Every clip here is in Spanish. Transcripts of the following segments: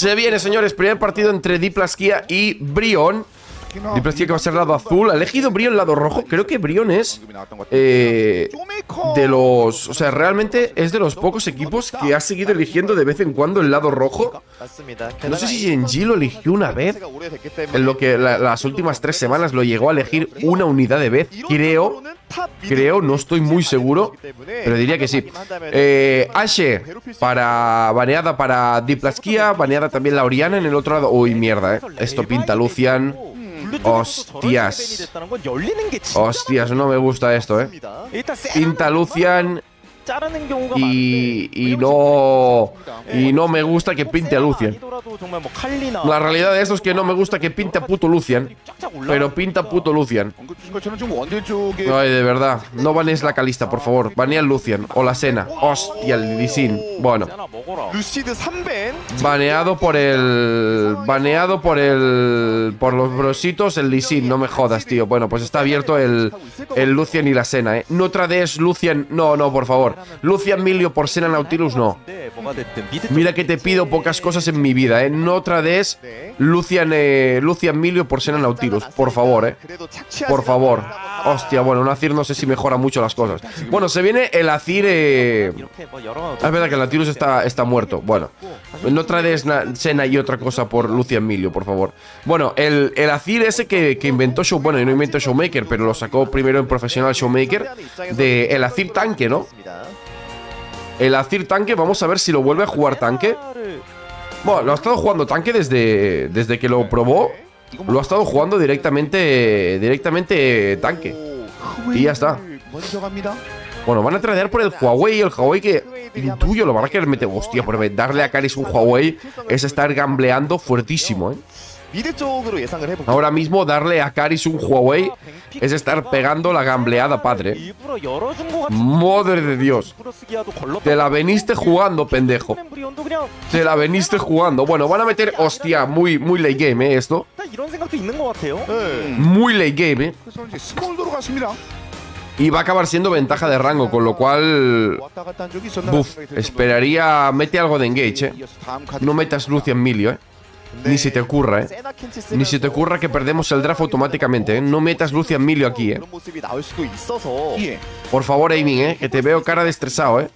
Se viene, señores, primer partido entre Diplasquía y Brion. Diplastía que va a ser el lado azul. Ha elegido Brion el lado rojo. Creo que Brion es eh, de los... O sea, realmente es de los pocos equipos que ha seguido eligiendo de vez en cuando el lado rojo. No sé si Genji lo eligió una vez. Este en lo que las últimas tres semanas lo llegó a elegir una unidad de vez. Creo Creo, no estoy muy seguro, pero diría que sí. Eh, Ashe, para baneada para Diplasquia, baneada también la Oriana en el otro lado. Uy, mierda, eh. Esto pinta Lucian. Hostias. Hostias, no me gusta esto, eh. Pinta Lucian y, no y no me gusta que pinte a Lucian. La realidad de eso es que no me gusta que pinte a puto Lucian, pero pinta puto Lucian. Ay, de verdad, no banees la Calista, por favor. Banea Lucian o la Sena. Hostia, el Lisin. Bueno. Baneado por el baneado por el por los brositos el Lisin, no me jodas, tío. Bueno, pues está abierto el el Lucian y la Cena ¿eh? No trades Lucian. No, no, por favor. Lucia por cena Nautilus, no. Mira que te pido pocas cosas en mi vida, ¿eh? No trades Lucian, Milio por Emilio, Nautilus. Por favor, ¿eh? Por favor. Hostia, bueno, un Azir no sé si mejora mucho las cosas. Bueno, se viene el Azir... Eh... es verdad que el Nautilus está, está muerto. Bueno, no trades Sena y otra cosa por Lucian Milio, por favor. Bueno, el, el Azir ese que, que inventó Show... Bueno, no inventó Showmaker, pero lo sacó primero en Profesional Showmaker. De el Azir Tanque, ¿no? El Azir tanque, vamos a ver si lo vuelve a jugar tanque. Bueno, lo ha estado jugando tanque desde, desde que lo probó. Lo ha estado jugando directamente, directamente tanque. Y ya está. Bueno, van a traer por el Huawei. El Huawei que intuyo lo van a querer meter. Hostia, por darle a Caris un Huawei es estar gambleando fuertísimo, ¿eh? Ahora mismo darle a Karis un Huawei es estar pegando la gambleada, padre. Madre de Dios. Te la veniste jugando, pendejo. Te la veniste jugando. Bueno, van a meter... Hostia, muy, muy late game, ¿eh? Esto. Muy late game, ¿eh? Y va a acabar siendo ventaja de rango, con lo cual... Buf, esperaría... Mete algo de engage, ¿eh? No metas Lucian Milio, ¿eh? Ni se te ocurra, ¿eh? Ni se te ocurra que perdemos el draft automáticamente, ¿eh? No metas Lucian Milio aquí, ¿eh? Por favor, Aiming, ¿eh? Que te veo cara de estresado, ¿eh?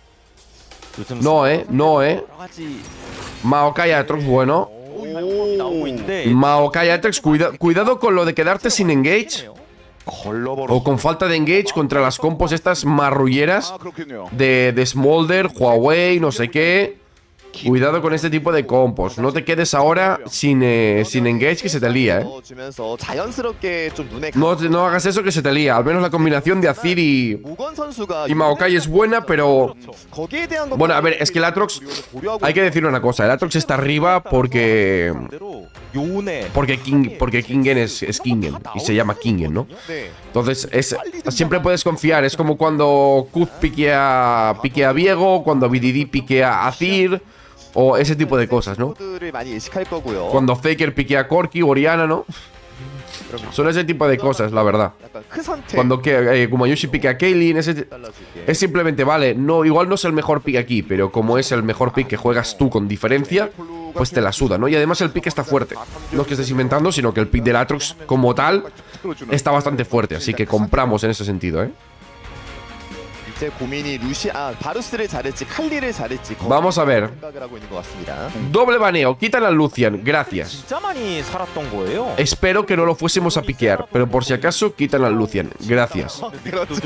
No, ¿eh? No, ¿eh? Maokai Atrox, bueno. Maokai Atrox, cuidado con lo de quedarte sin engage. O con falta de engage contra las compos estas marrulleras de Smolder, Huawei, no sé qué. Cuidado con este tipo de compos. No te quedes ahora sin, eh, sin engage que se te lía, ¿eh? No, hagas eso que se te lía. Al menos la combinación de Azir y, Maokai es buena, pero... Bueno, a ver, es que el Atrox... Hay que decir una cosa. El Atrox está arriba porque... Porque, King, porque Kingen es, Kingen. Y se llama Kingen, ¿no? Entonces, siempre puedes confiar. Es como cuando Kuz piquea, piquea a Viego, cuando BDD piquea a Azir... O ese tipo de cosas, ¿no? Cuando Faker pique a Corky, Oriana, ¿no? Son ese tipo de cosas, la verdad. Cuando eh, Kumayushi pique a Kaylin, es simplemente, vale, no, igual no es el mejor pick aquí, pero como es el mejor pick que juegas tú con diferencia, pues te la suda, ¿no? Y además el pick está fuerte. No es que estés inventando, sino que el pick de Latrox como tal está bastante fuerte, así que compramos en ese sentido, ¿eh? Vamos a ver. Doble baneo. Quitan a Lucian. Gracias. Espero que no lo fuésemos a piquear, pero por si acaso quitan al Lucian. Gracias.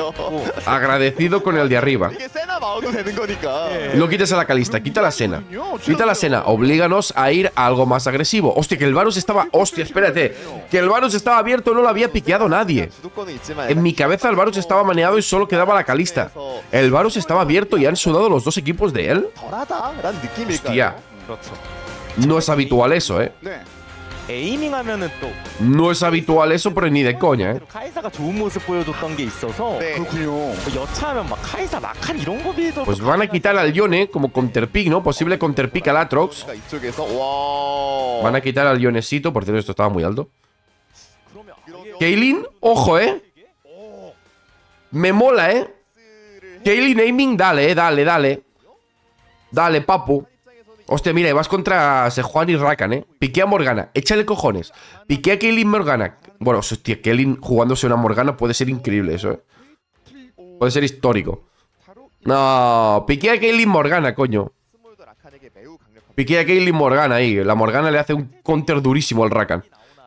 Agradecido con el de arriba. No quites a la calista, quita la cena. Quita la cena, oblíganos a ir a algo más agresivo. Hostia, que el Varus estaba. Hostia, espérate. Que el Varus estaba abierto, no lo había piqueado nadie. En mi cabeza el Varus estaba maneado y solo quedaba la calista. El Varus estaba abierto y han sudado los dos equipos de él. Hostia. No es habitual eso, ¿eh? No es habitual eso, pero ni de coña, ¿eh? Pues van a quitar al Yone ¿eh? como counterpick, ¿no? Posible counterpick al Atrox. Van a quitar al Yonecito, por cierto, esto estaba muy alto. Kaylin, ojo, ¿eh? Me mola, ¿eh? Daily Naming, dale, eh, dale, dale. Dale, papu. Hostia, mira, vas contra Sejuan y Rakan, eh. Piqué a Morgana, échale cojones. Piqué a Kaylin Morgana. Bueno, hostia, Kaylin jugándose una Morgana puede ser increíble eso, eh. Puede ser histórico. No, piqué a Kaylin Morgana, coño. Piqué a Kaylin Morgana ahí. La Morgana le hace un counter durísimo al Rakan.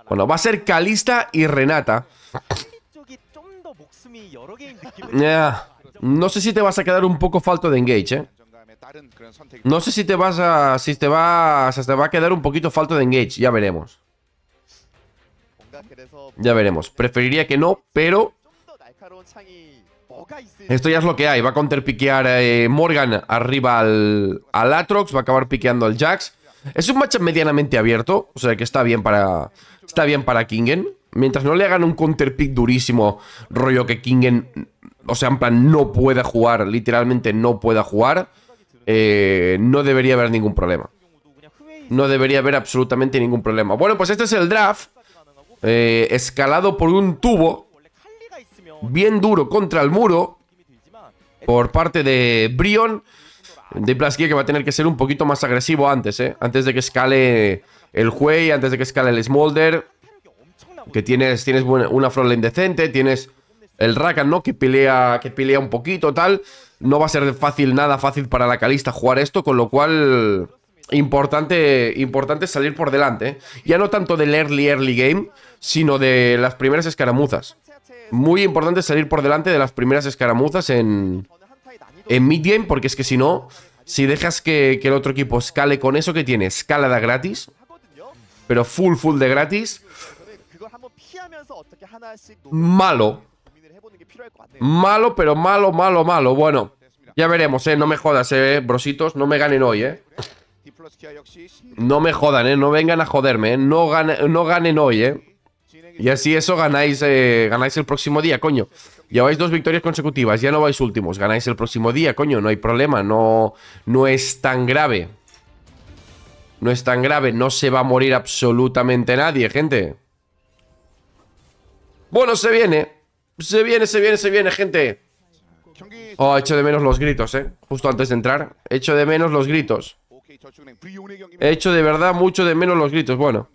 Bueno, va a ser Kalista y Renata. No sé si te vas a quedar un poco falto de engage, ¿eh? No sé si te vas a. Si te vas. Si te va a quedar un poquito falto de engage. Ya veremos. Ya veremos. Preferiría que no, pero. Esto ya es lo que hay. Va a counterpiquear eh, Morgan arriba al, al Atrox. Va a acabar piqueando al Jax. Es un match medianamente abierto. O sea que está bien para. Está bien para Kingen. Mientras no le hagan un counterpick durísimo. Rollo que Kingen o sea, en plan, no pueda jugar, literalmente no pueda jugar, eh, no debería haber ningún problema. No debería haber absolutamente ningún problema. Bueno, pues este es el draft. Eh, escalado por un tubo. Bien duro contra el muro. Por parte de Brion. De Blasquia que va a tener que ser un poquito más agresivo antes, ¿eh? Antes de que escale el Juey, antes de que escale el Smolder. Que tienes, tienes una frontline decente, tienes el Rakan, ¿no? Que pelea, que pelea un poquito, tal. No va a ser fácil, nada fácil para la Calista jugar esto, con lo cual... Importante, importante salir por delante. ¿eh? Ya no tanto del early, early game, sino de las primeras escaramuzas. Muy importante salir por delante de las primeras escaramuzas en, en mid game, porque es que si no, si dejas que, que el otro equipo escale con eso que tiene, escalada gratis, pero full, full de gratis, malo. Malo, pero malo, malo, malo. Bueno, ya veremos, ¿eh? No me jodas, ¿eh? Brositos, no me ganen hoy, ¿eh? No me jodan, ¿eh? No vengan a joderme, ¿eh? No, ganen, hoy, ¿eh? Y así eso ganáis, eh, ganáis el próximo día, coño. Lleváis dos victorias consecutivas, ya no vais últimos. Ganáis el próximo día, coño, no hay problema. No, no es tan grave. No es tan grave, no se va a morir absolutamente nadie, gente. Bueno, se viene. Se viene, se viene, se viene, gente Oh, echo de menos los gritos, eh Justo antes de entrar Echo de menos los gritos He hecho de verdad mucho de menos los gritos Bueno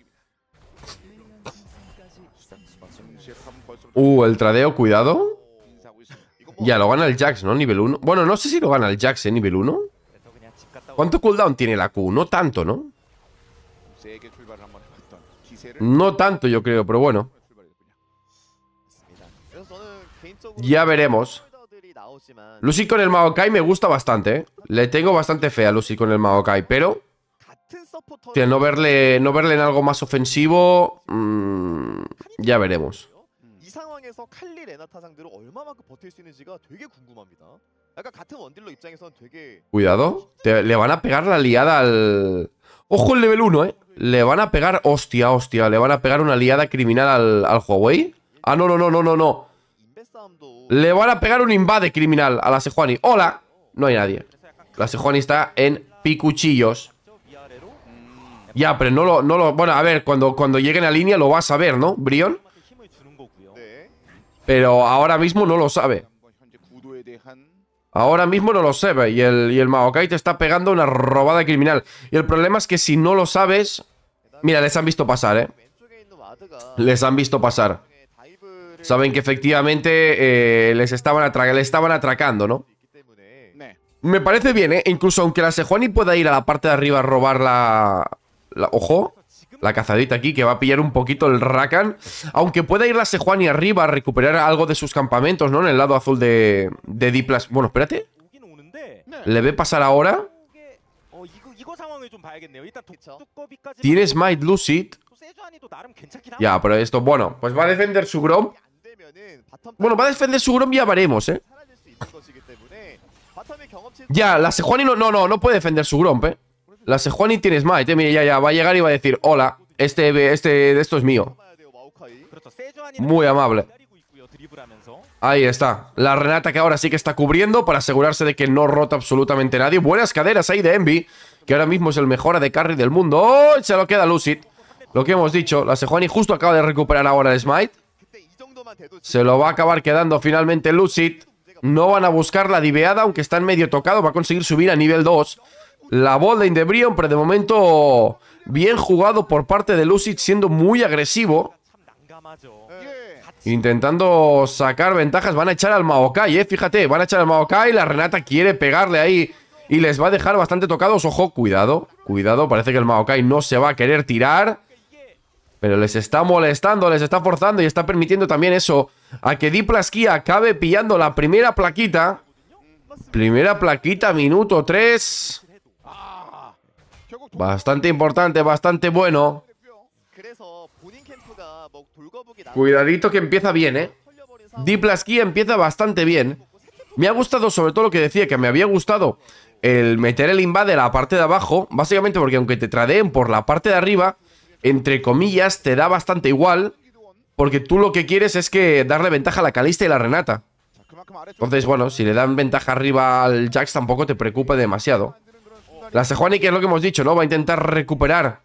Uh, el tradeo, cuidado Ya, lo gana el Jax, ¿no? Nivel 1 Bueno, no sé si lo gana el Jax, ¿eh? Nivel 1 ¿Cuánto cooldown tiene la Q? No tanto, ¿no? No tanto, yo creo, pero bueno Ya veremos. Lucy con el Maokai me gusta bastante, ¿eh? Le tengo bastante fe a Lucy con el Maokai, pero... de no verle, no verle en algo más ofensivo... Mm, ya veremos. Cuidado, le van a pegar la liada al... Ojo el nivel 1, eh Le van a pegar, hostia, hostia Le van a pegar una liada criminal al, al Huawei Ah, no, no, no, no, no, no le van a pegar un invade criminal a la Sejuani. ¡Hola! No hay nadie. La Sejuani está en picuchillos. Ya, pero no lo, no lo... Bueno, a ver, cuando, cuando lleguen a línea lo vas a ver, ¿no, Brion? Pero ahora mismo no lo sabe. Ahora mismo no lo sabe. Y el, y el Maokai te está pegando una robada criminal. Y el problema es que si no lo sabes... Mira, les han visto pasar, ¿eh? Les han visto pasar saben que efectivamente eh, les estaban estaban atracando, ¿no? Me parece bien, ¿eh? Incluso aunque la Sejuani pueda ir a la parte de arriba a robar la... Ojo, la cazadita aquí que va a pillar un poquito el Rakan. Aunque pueda ir la Sejuani arriba a recuperar algo de sus campamentos, ¿no? En el lado azul de, de Diplas. Bueno, espérate. ¿Le ve pasar ahora? Tienes Smite, Lucid. Ya, pero esto... Bueno, pues va a defender su Grom. Bueno, va a defender su Gromp y ya veremos, ¿eh? Ya, la Sejuani no, no, no, puede defender su Gromp, ¿eh? La Sejuani tiene Smite, ¿eh? Mira, ya, ya, va a llegar y va a decir, hola, este, este, esto es mío. Muy amable. Ahí está. La Renata que ahora sí que está cubriendo para asegurarse de que no rota absolutamente nadie. Buenas caderas ahí de Envy, que ahora mismo es el mejor de carry del mundo. ¡Oh! Se lo queda Lucid. Lo que hemos dicho, la Sejuani justo acaba de recuperar ahora el Smite. Se lo va a acabar quedando finalmente Lucid. No van a buscar la diveada, aunque está en medio tocado. Va a conseguir subir a nivel 2. La bola de Brion, pero de momento bien jugado por parte de Lucid, siendo muy agresivo. Intentando sacar ventajas. Van a echar al Maokai, eh. Fíjate, van a echar al Maokai. La Renata quiere pegarle ahí. Y les va a dejar bastante tocados. Ojo, cuidado. Cuidado, parece que el Maokai no se va a querer tirar. Pero les está molestando, les está forzando y está permitiendo también eso a que Diplasquía acabe pillando la primera plaquita. Primera plaquita, minuto 3. Bastante importante, bastante bueno. Cuidadito que empieza bien, ¿eh? Diplasquía empieza bastante bien. Me ha gustado sobre todo lo que decía, que me había gustado el meter el invade a la parte de abajo, básicamente porque aunque te tradeen por la parte de arriba, entre comillas, te da bastante igual, porque tú lo que quieres es que darle ventaja a la Calista y la Renata. Entonces, bueno, si le dan ventaja arriba al Jax tampoco te preocupa demasiado. La Sejuani, que es lo que hemos dicho, ¿no? Va a intentar recuperar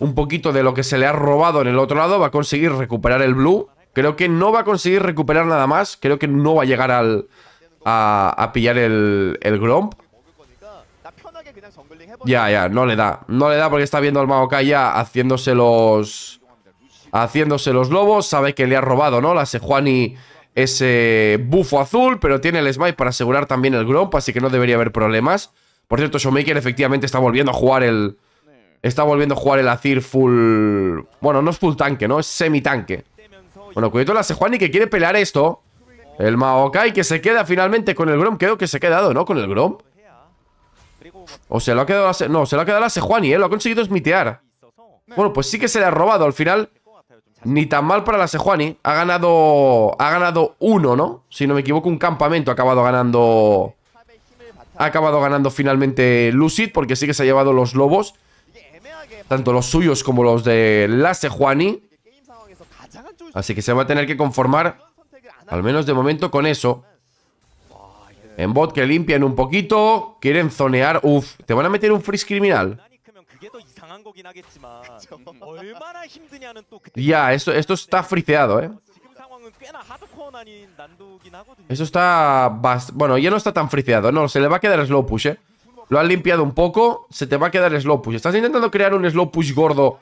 un poquito de lo que se le ha robado en el otro lado. Va a conseguir recuperar el blue. Creo que no va a conseguir recuperar nada más. Creo que no va a llegar a, pillar el, el Gromp. Ya, ya, no le da. No le da porque está viendo al Maokai ya haciéndose los... Haciéndose los lobos. Sabe que le ha robado, ¿no? La Sejuani ese bufo azul, pero tiene el smite para asegurar también el Gromp, así que no debería haber problemas. Por cierto, Showmaker efectivamente está volviendo a jugar el... Está volviendo a jugar el Azir full... Bueno, no es full tanque, ¿no? Es semi-tanque. Bueno, cuidado la Sejuani que quiere pelear esto. El Maokai que se queda finalmente con el Gromp, Creo que se ha quedado, ¿no? Con el Gromp. O sea, lo ha quedado la... No, se lo ha quedado la Sejuani, ¿eh? Lo ha conseguido smitear. Bueno, pues sí que se le ha robado al final. Ni tan mal para la Sejuani. Ha ganado... Ha ganado uno, ¿no? Si no me equivoco, un campamento ha acabado ganando... Ha acabado ganando finalmente Lucid porque sí que se ha llevado los lobos. Tanto los suyos como los de la Sejuani. Así que se va a tener que conformar, al menos de momento, con eso. En bot que limpian un poquito. Quieren zonear. Uf, te van a meter un freeze criminal. Ya, esto, esto está friseado, ¿eh? Eso está... Bueno, ya no está tan friseado No, se le va a quedar slow push, ¿eh? Lo han limpiado un poco Se te va a quedar slow push Estás intentando crear un slow push gordo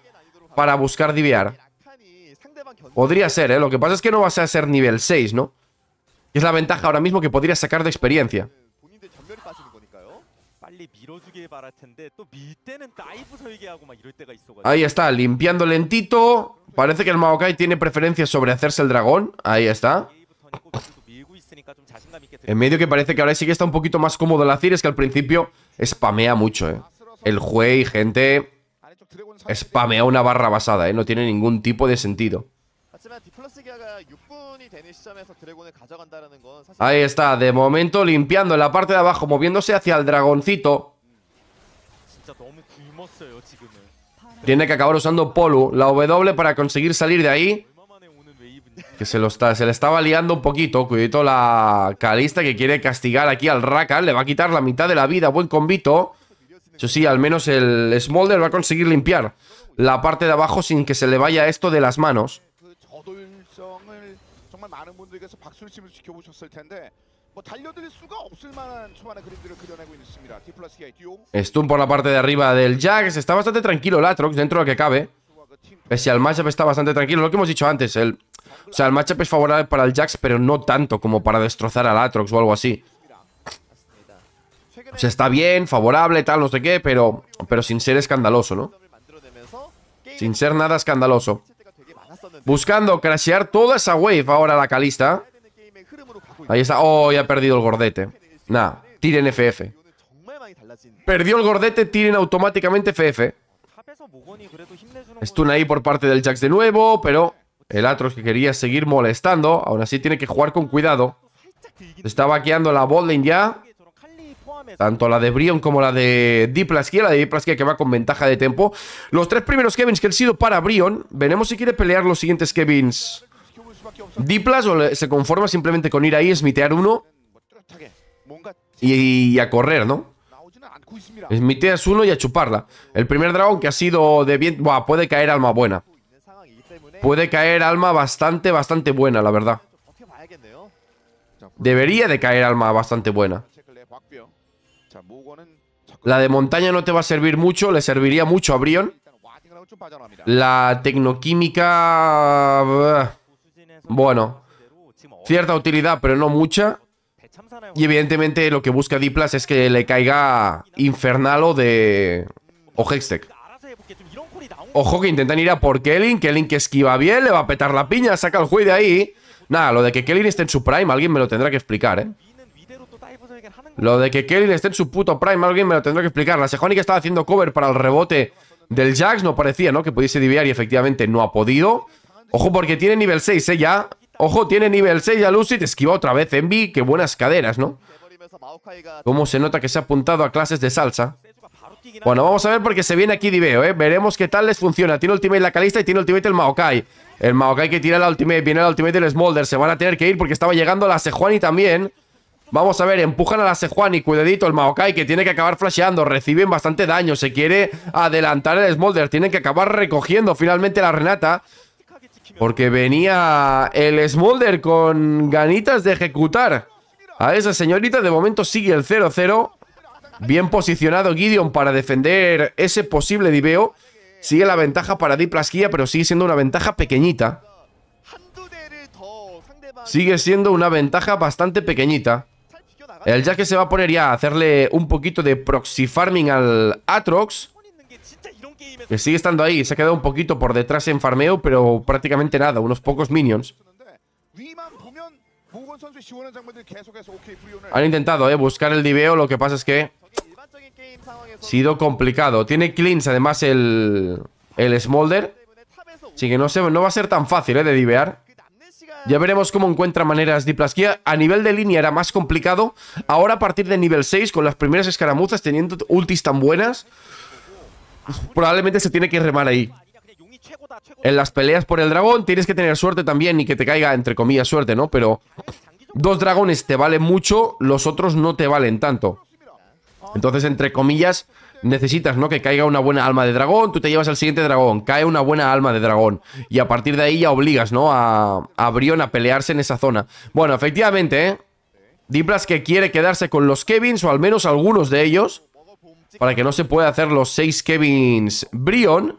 Para buscar diviar Podría ser, ¿eh? Lo que pasa es que no vas a ser nivel 6, ¿no? es la ventaja ahora mismo que podría sacar de experiencia. Ahí está, limpiando lentito. Parece que el Maokai tiene preferencia sobre hacerse el dragón. Ahí está. En medio que parece que ahora sí que está un poquito más cómodo la Azir, es que al principio spamea mucho, ¿eh? El juez y gente spamea una barra basada, ¿eh? No tiene ningún tipo de sentido. Ahí está, de momento limpiando en la parte de abajo, moviéndose hacia el dragoncito. Tiene que acabar usando Polu, la W para conseguir salir de ahí. Que se lo está, se le estaba liando un poquito. Cuidito la Calista que quiere castigar aquí al Rakan. Le va a quitar la mitad de la vida. Buen convito. Eso sí, al menos el Smolder va a conseguir limpiar la parte de abajo sin que se le vaya esto de las manos. Stun por la parte de arriba del Jax. Está bastante tranquilo el Latrox dentro de lo que cabe. Pese al matchup está bastante tranquilo. Lo que hemos dicho antes, el, o sea, el matchup es favorable para el Jax, pero no tanto como para destrozar al Atrox o algo así. O sea, está bien, favorable, tal, no sé qué, pero, pero sin ser escandaloso, ¿no? Sin ser nada escandaloso. Buscando crashear toda esa wave ahora la calista. Ahí está. Oh, ya ha perdido el gordete. Nah, tiren FF. Perdió el gordete, tiren automáticamente FF. Stun ahí por parte del Jax de nuevo, pero el es que quería seguir molestando. Aún así tiene que jugar con cuidado. está vaqueando la botlane ya tanto la de Brion como la de Diplasquia. la de Diplaskia que va con ventaja de tiempo. Los tres primeros Kevins que han sido para Brion, veremos si quiere pelear los siguientes Kevins Diplas o se conforma simplemente con ir ahí, smitear uno y, a correr, ¿no? Smiteas uno y a chuparla. El primer dragón que ha sido de bien... Buah, puede caer alma buena. Puede caer alma bastante, bastante buena, la verdad. Debería de caer alma bastante buena. La de montaña no te va a servir mucho, le serviría mucho a Brion. La tecnoquímica... Bueno, cierta utilidad, pero no mucha. Y evidentemente lo que busca Diplas es que le caiga Infernalo de... o Hextech. Ojo que intentan ir a por Kellen Kellen que esquiva bien, le va a petar la piña, saca el juez de ahí. Nada, lo de que Kellen esté en su prime, alguien me lo tendrá que explicar, ¿eh? Lo de que Kelly esté en su puto prime, alguien me lo tendrá que explicar. La que estaba haciendo cover para el rebote del Jax, no parecía, ¿no? Que pudiese diviar y efectivamente no ha podido. Ojo, porque tiene nivel 6, ¿eh? Ojo, tiene nivel 6 ya Lucid. Esquiva otra vez Envy. Qué buenas caderas, ¿no? Cómo se nota que se ha apuntado a clases de salsa. Bueno, vamos a ver porque se viene aquí Diveo, ¿eh? Veremos qué tal les funciona. Tiene ultimate la Calista y tiene ultimate el Maokai. El Maokai que tira la ultimate, viene el ultimate del Smolder. Se van a tener que ir porque estaba llegando la Sejuani también. Vamos a ver, empujan a la Sejuani, y cuidadito el Maokai que tiene que acabar flasheando, reciben bastante daño, se quiere adelantar el Smolder, tienen que acabar recogiendo finalmente la Renata porque venía el Smolder con ganitas de ejecutar a esa señorita, de momento sigue el 0-0, bien posicionado Gideon para defender ese posible diveo, sigue la ventaja para Diplasquia, pero sigue siendo una ventaja pequeñita. Sigue siendo una ventaja bastante pequeñita. El Jack se va a poner ya a hacerle un poquito de proxy farming al Atrox. Que sigue estando ahí, se ha quedado un poquito por detrás en farmeo, pero prácticamente nada, unos pocos minions. Han intentado eh, buscar el diveo, lo que pasa es que ha sido complicado. Tiene cleans además el, el Smolder, así que no, va a ser tan fácil eh, de divear. Ya veremos cómo encuentra maneras de plasquía A nivel de línea era más complicado. Ahora a partir de nivel 6, con las primeras escaramuzas, teniendo ultis tan buenas, probablemente se tiene que remar ahí. En las peleas por el dragón tienes que tener suerte también y que te caiga, entre comillas, suerte, ¿no? Pero dos dragones te valen mucho, los otros no te valen tanto. Entonces, entre comillas, necesitas, ¿no? Que caiga una buena alma de dragón, tú te llevas al siguiente dragón, cae una buena alma de dragón. Y a partir de ahí ya obligas, ¿no? A, Brion a pelearse en esa zona. Bueno, efectivamente, ¿eh? Diplas que quiere quedarse con los Kevins, o al menos algunos de ellos, para que no se pueda hacer los seis Kevins Brion.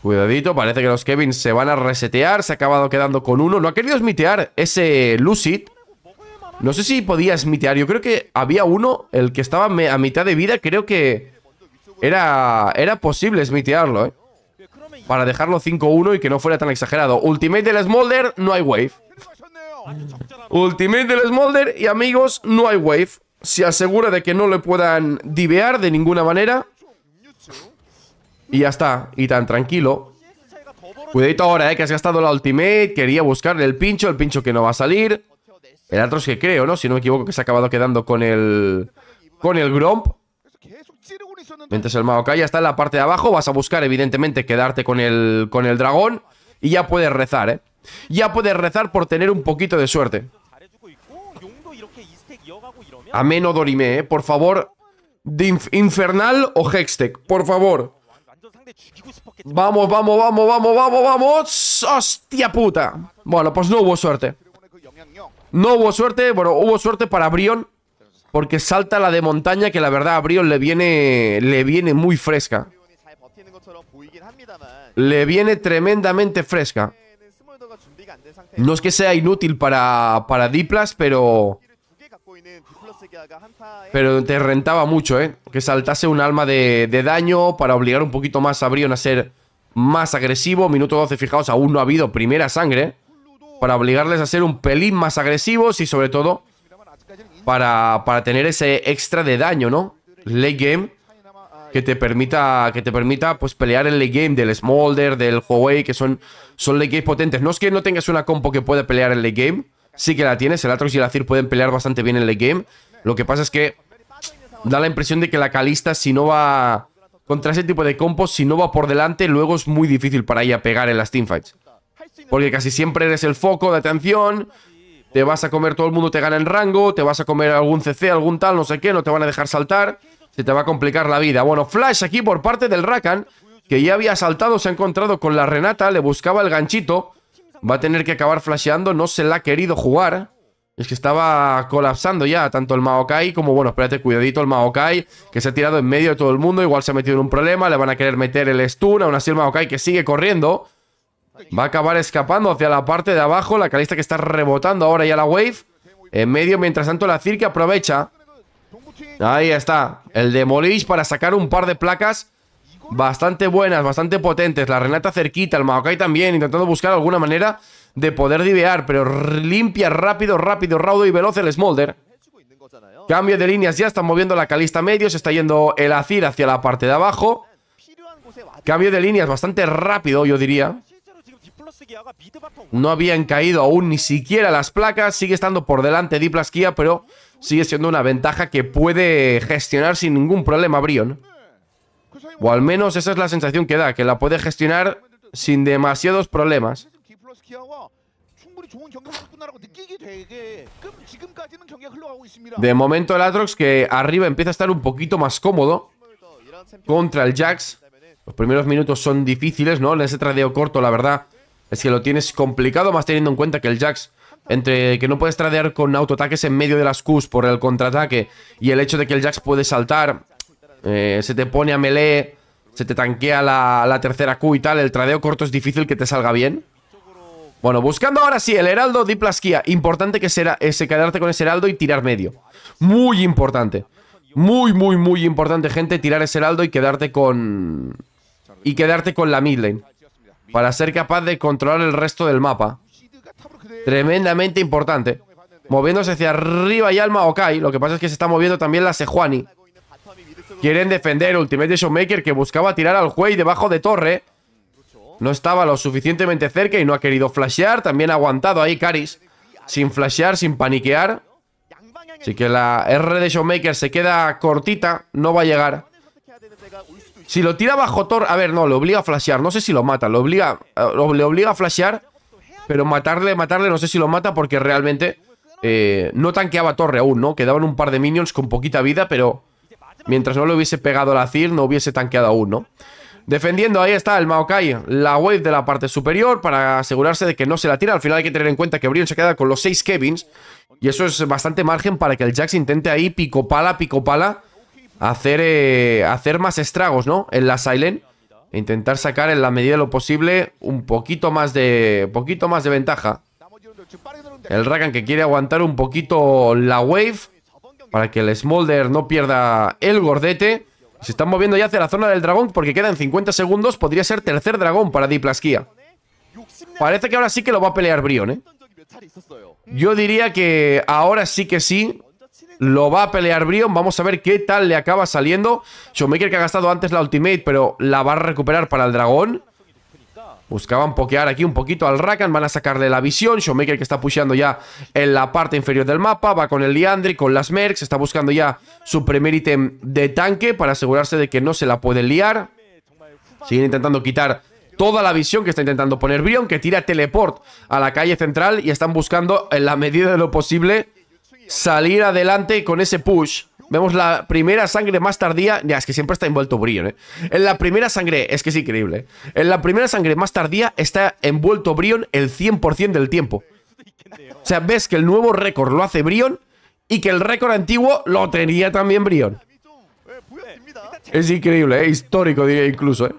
Cuidadito, parece que los Kevins se van a resetear, se ha acabado quedando con uno. No ha querido smitear ese Lucid, no sé si podía smitear Yo creo que había uno, el que estaba a mitad de vida, creo que era, era posible smitearlo, ¿eh? Para dejarlo 5-1 y que no fuera tan exagerado. Ultimate del Smolder, no hay wave. Ultimate del Smolder y amigos, no hay wave. Se asegura de que no le puedan divear de ninguna manera. Y ya está. Y tan tranquilo. Cuidadito ahora, ¿eh? Que has gastado la ultimate. Quería buscarle el pincho. El pincho que no va a salir. El es que creo, ¿no? Si no me equivoco, que se ha acabado quedando con el... Con el Gromp. Mientras el Maokai ya está en la parte de abajo, vas a buscar, evidentemente, quedarte con el, con el dragón. Y ya puedes rezar, ¿eh? Ya puedes rezar por tener un poquito de suerte. Ameno Dorime, ¿eh? Por favor. Infernal o Hextech, por favor. Vamos, vamos, vamos, vamos, vamos, vamos. ¡Hostia puta! Bueno, pues no hubo suerte. No hubo suerte, bueno, hubo suerte para Brion, porque salta la de montaña, que la verdad a Brion le viene, le viene muy fresca. Le viene tremendamente fresca. No es que sea inútil para, para Diplas, pero... Pero te rentaba mucho, ¿eh? Que saltase un alma de, de daño para obligar un poquito más a Brion a ser más agresivo. Minuto 12, fijaos, aún no ha habido primera sangre para obligarles a ser un pelín más agresivos y sobre todo para, para tener ese extra de daño, ¿no? Late game que te permita, que te permita pues, pelear en late game del Smolder, del Huawei, que son, son late games potentes. No es que no tengas una compo que pueda pelear en late game, sí que la tienes, el Atrox y el Azir pueden pelear bastante bien en late game. Lo que pasa es que da la impresión de que la Calista, si no va contra ese tipo de compos, si no va por delante, luego es muy difícil para ella pegar en las teamfights. Porque casi siempre eres el foco de atención. Te vas a comer, todo el mundo te gana el rango. Te vas a comer algún CC, algún tal, no sé qué. No te van a dejar saltar. Se te va a complicar la vida. Bueno, flash aquí por parte del Rakan. Que ya había saltado, se ha encontrado con la Renata. Le buscaba el ganchito. Va a tener que acabar flasheando. No se la ha querido jugar. Es que estaba colapsando ya, tanto el Maokai como, bueno, espérate, cuidadito el Maokai, que se ha tirado en medio de todo el mundo, igual se ha metido en un problema, le van a querer meter el stun, aún así el Maokai que sigue corriendo, Va a acabar escapando hacia la parte de abajo. La Calista que está rebotando ahora ya la Wave. En medio, mientras tanto, la Cirque aprovecha. Ahí está. El Demolish para sacar un par de placas bastante buenas, bastante potentes. La Renata cerquita, el Maokai también, intentando buscar alguna manera de poder divear. Pero limpia rápido, rápido, raudo y veloz el Smolder. Cambio de líneas ya, está moviendo la Calista medio. Se está yendo el Azir hacia la parte de abajo. Cambio de líneas bastante rápido, yo diría. No habían caído aún ni siquiera las placas. Sigue estando por delante Diplasquía pero sigue siendo una ventaja que puede gestionar sin ningún problema Brion. O al menos esa es la sensación que da, que la puede gestionar sin demasiados problemas. De momento el Atrox que arriba empieza a estar un poquito más cómodo contra el Jax. Los primeros minutos son difíciles, ¿no? En ese tradeo corto, la verdad, es que lo tienes complicado, más teniendo en cuenta que el Jax, entre que no puedes tradear con autoataques en medio de las Qs por el contraataque y el hecho de que el Jax puede saltar, eh, se te pone a melee, se te tanquea la, la tercera Q y tal, el tradeo corto es difícil que te salga bien. Bueno, buscando ahora sí el heraldo Diplasquía Importante que será ese quedarte con ese heraldo y tirar medio. Muy importante. Muy, muy, muy importante, gente, tirar ese heraldo y quedarte con... Y quedarte con la mid lane para ser capaz de controlar el resto del mapa. Tremendamente importante. Moviéndose hacia arriba y alma Okai. Lo que pasa es que se está moviendo también la Sejuani. Quieren defender Ultimate Showmaker que buscaba tirar al Huey debajo de torre. No estaba lo suficientemente cerca y no ha querido flashear. También ha aguantado ahí Caris. Sin flashear, sin paniquear. Así que la R de Showmaker se queda cortita. No va a llegar. Si lo tira bajo Thor... A ver, no, lo obliga a flashear. No sé si lo mata. Lo obliga, eh, le obliga a flashear. Pero matarle, matarle, no sé si lo mata porque realmente... Eh, no tanqueaba torre aún, ¿no? Quedaban un par de minions con poquita vida, pero... Mientras no le hubiese pegado a la Zir, no hubiese tanqueado aún, ¿no? Defendiendo, ahí está el Maokai La wave de la parte superior para asegurarse de que no se la tira Al final hay que tener en cuenta que Brion se queda con los 6 Kevins Y eso es bastante margen para que el Jax intente ahí pico pala, pico pala hacer, eh, hacer más estragos, ¿no? En la Silent. E intentar sacar en la medida de lo posible un poquito más de, poquito más de ventaja. El Rakan que quiere aguantar un poquito la wave para que el Smolder no pierda el gordete. Se están moviendo ya hacia la zona del dragón porque quedan 50 segundos. Podría ser tercer dragón para Diplasquía. Parece que ahora sí que lo va a pelear Brion, ¿eh? Yo diría que ahora sí que sí lo va a pelear Brion. Vamos a ver qué tal le acaba saliendo. Showmaker que ha gastado antes la ultimate, pero la va a recuperar para el dragón. Buscaban pokear aquí un poquito al Rakan. Van a sacarle la visión. Showmaker que está pusheando ya en la parte inferior del mapa. Va con el Liandry, con las Mercs. Está buscando ya su primer ítem de tanque para asegurarse de que no se la puede liar. Siguen intentando quitar toda la visión que está intentando poner Brion, que tira teleport a la calle central y están buscando en la medida de lo posible salir adelante con ese push. Vemos la primera sangre más tardía. Ya, es que siempre está envuelto Brion, ¿eh? En la primera sangre, es que es increíble. ¿eh? En la primera sangre más tardía está envuelto Brion el 100% del tiempo. O sea, ves que el nuevo récord lo hace Brion y que el récord antiguo lo tenía también Brion. Es increíble, ¿eh? histórico diría incluso. ¿eh?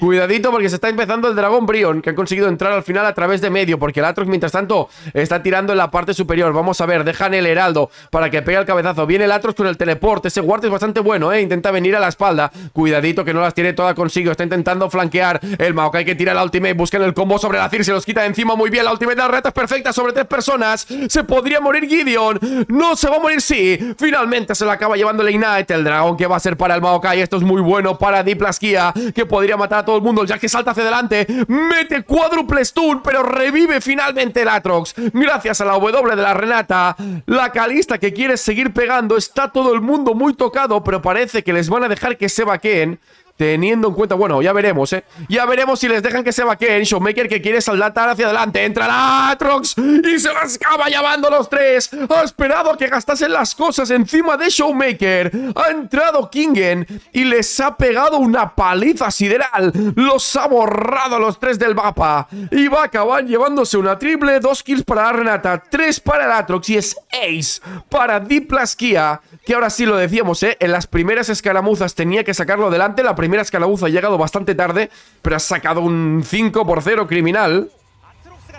Cuidadito porque se está empezando el dragón Brion, que ha conseguido entrar al final a través de medio, porque el Atrox, mientras tanto, está tirando en la parte superior. Vamos a ver, dejan el heraldo para que pegue el cabezazo. Viene el Atrox con el teleporte. Ese guard es bastante bueno, ¿eh? Intenta venir a la espalda. Cuidadito que no las tiene todas consigo. Está intentando flanquear el Maokai que tira la ultimate. Buscan el combo sobre la Cir, se los quita encima muy bien. La ultimate de la perfectas perfecta sobre tres personas. Se podría morir Gideon. No se va a morir, sí. Finalmente se lo acaba llevando el Ignite. El dragón que va a ser para el Maokai. Esto es muy bueno para Diplaskia, que podría matar a todo el mundo. ya que salta hacia adelante. Mete cuádruple stun, pero revive finalmente el Atrox. Gracias a la W de la Renata. La Calista que quiere seguir pegando. Está todo el mundo muy tocado, pero parece que les van a dejar que se vaqueen. Teniendo en cuenta, bueno, ya veremos, ¿eh? Ya veremos si les dejan que se vaqueen. Showmaker que quiere saltar hacia adelante. Entra la Atrox y se las acaba llevando los tres. Ha esperado que gastasen las cosas encima de Showmaker. Ha entrado Kingen y les ha pegado una paliza sideral. Los ha borrado los tres del mapa. Y va a acabar llevándose una triple. Dos kills para Renata, tres para la Atrox y es Ace para Diplaskia. Que ahora sí lo decíamos, ¿eh? En las primeras escaramuzas tenía que sacarlo adelante... La primera primera ha llegado bastante tarde, pero ha sacado un 5 por 0 criminal.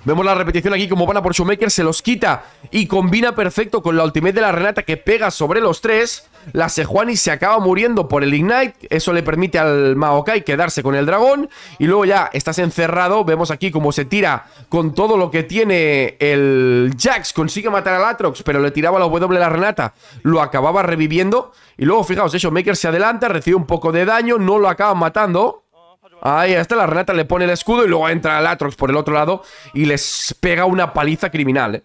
Vemos la repetición aquí como van a por Shoemaker se los quita y combina perfecto con la ultimate de la Renata que pega sobre los tres. La Sejuani se acaba muriendo por el Ignite, eso le permite al Maokai quedarse con el dragón y luego ya estás encerrado, vemos aquí como se tira con todo lo que tiene el Jax, consigue matar al Atrox, pero le tiraba la W la Renata, lo acababa reviviendo y luego fijaos, eh, Shoemaker se adelanta, recibe un poco de daño, no lo acaba matando Ahí está la Renata, le pone el escudo y luego entra el Atrox por el otro lado y les pega una paliza criminal, ¿eh?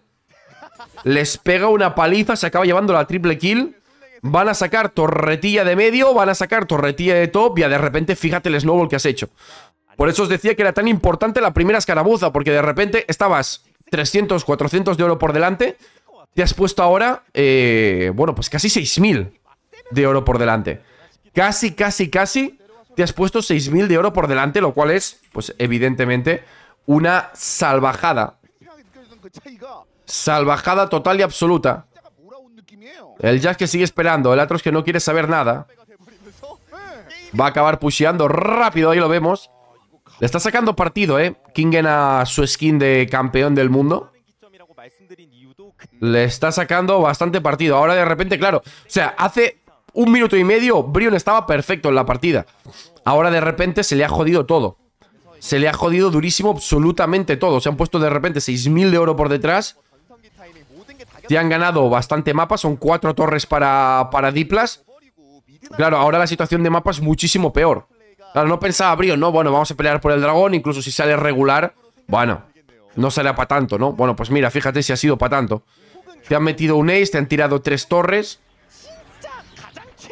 Les pega una paliza, se acaba llevando la triple kill. Van a sacar torretilla de medio, van a sacar torretilla de top y de repente fíjate el snowball que has hecho. Por eso os decía que era tan importante la primera escarabuza porque de repente estabas 300, 400 de oro por delante, te has puesto ahora, eh, bueno, pues casi 6.000 de oro por delante. Casi, casi, casi te has puesto 6.000 de oro por delante, lo cual es, pues evidentemente, una salvajada. Salvajada total y absoluta. El Jazz que sigue esperando, el Atros que no quiere saber nada. Va a acabar pusheando rápido, ahí lo vemos. Le está sacando partido, ¿eh? Kingen a su skin de campeón del mundo. Le está sacando bastante partido. Ahora de repente, claro. O sea, hace un minuto y medio, Brion estaba perfecto en la partida. Ahora de repente se le ha jodido todo. Se le ha jodido durísimo absolutamente todo. Se han puesto de repente 6.000 de oro por detrás. Te han ganado bastante mapa. Son cuatro torres para, para Diplas. Claro, ahora la situación de mapa es muchísimo peor. Claro, no pensaba Brion, no, bueno, vamos a pelear por el dragón, incluso si sale regular, bueno, no será para tanto, ¿no? Bueno, pues mira, fíjate si ha sido pa' tanto. Te han metido un ace, te han tirado tres torres.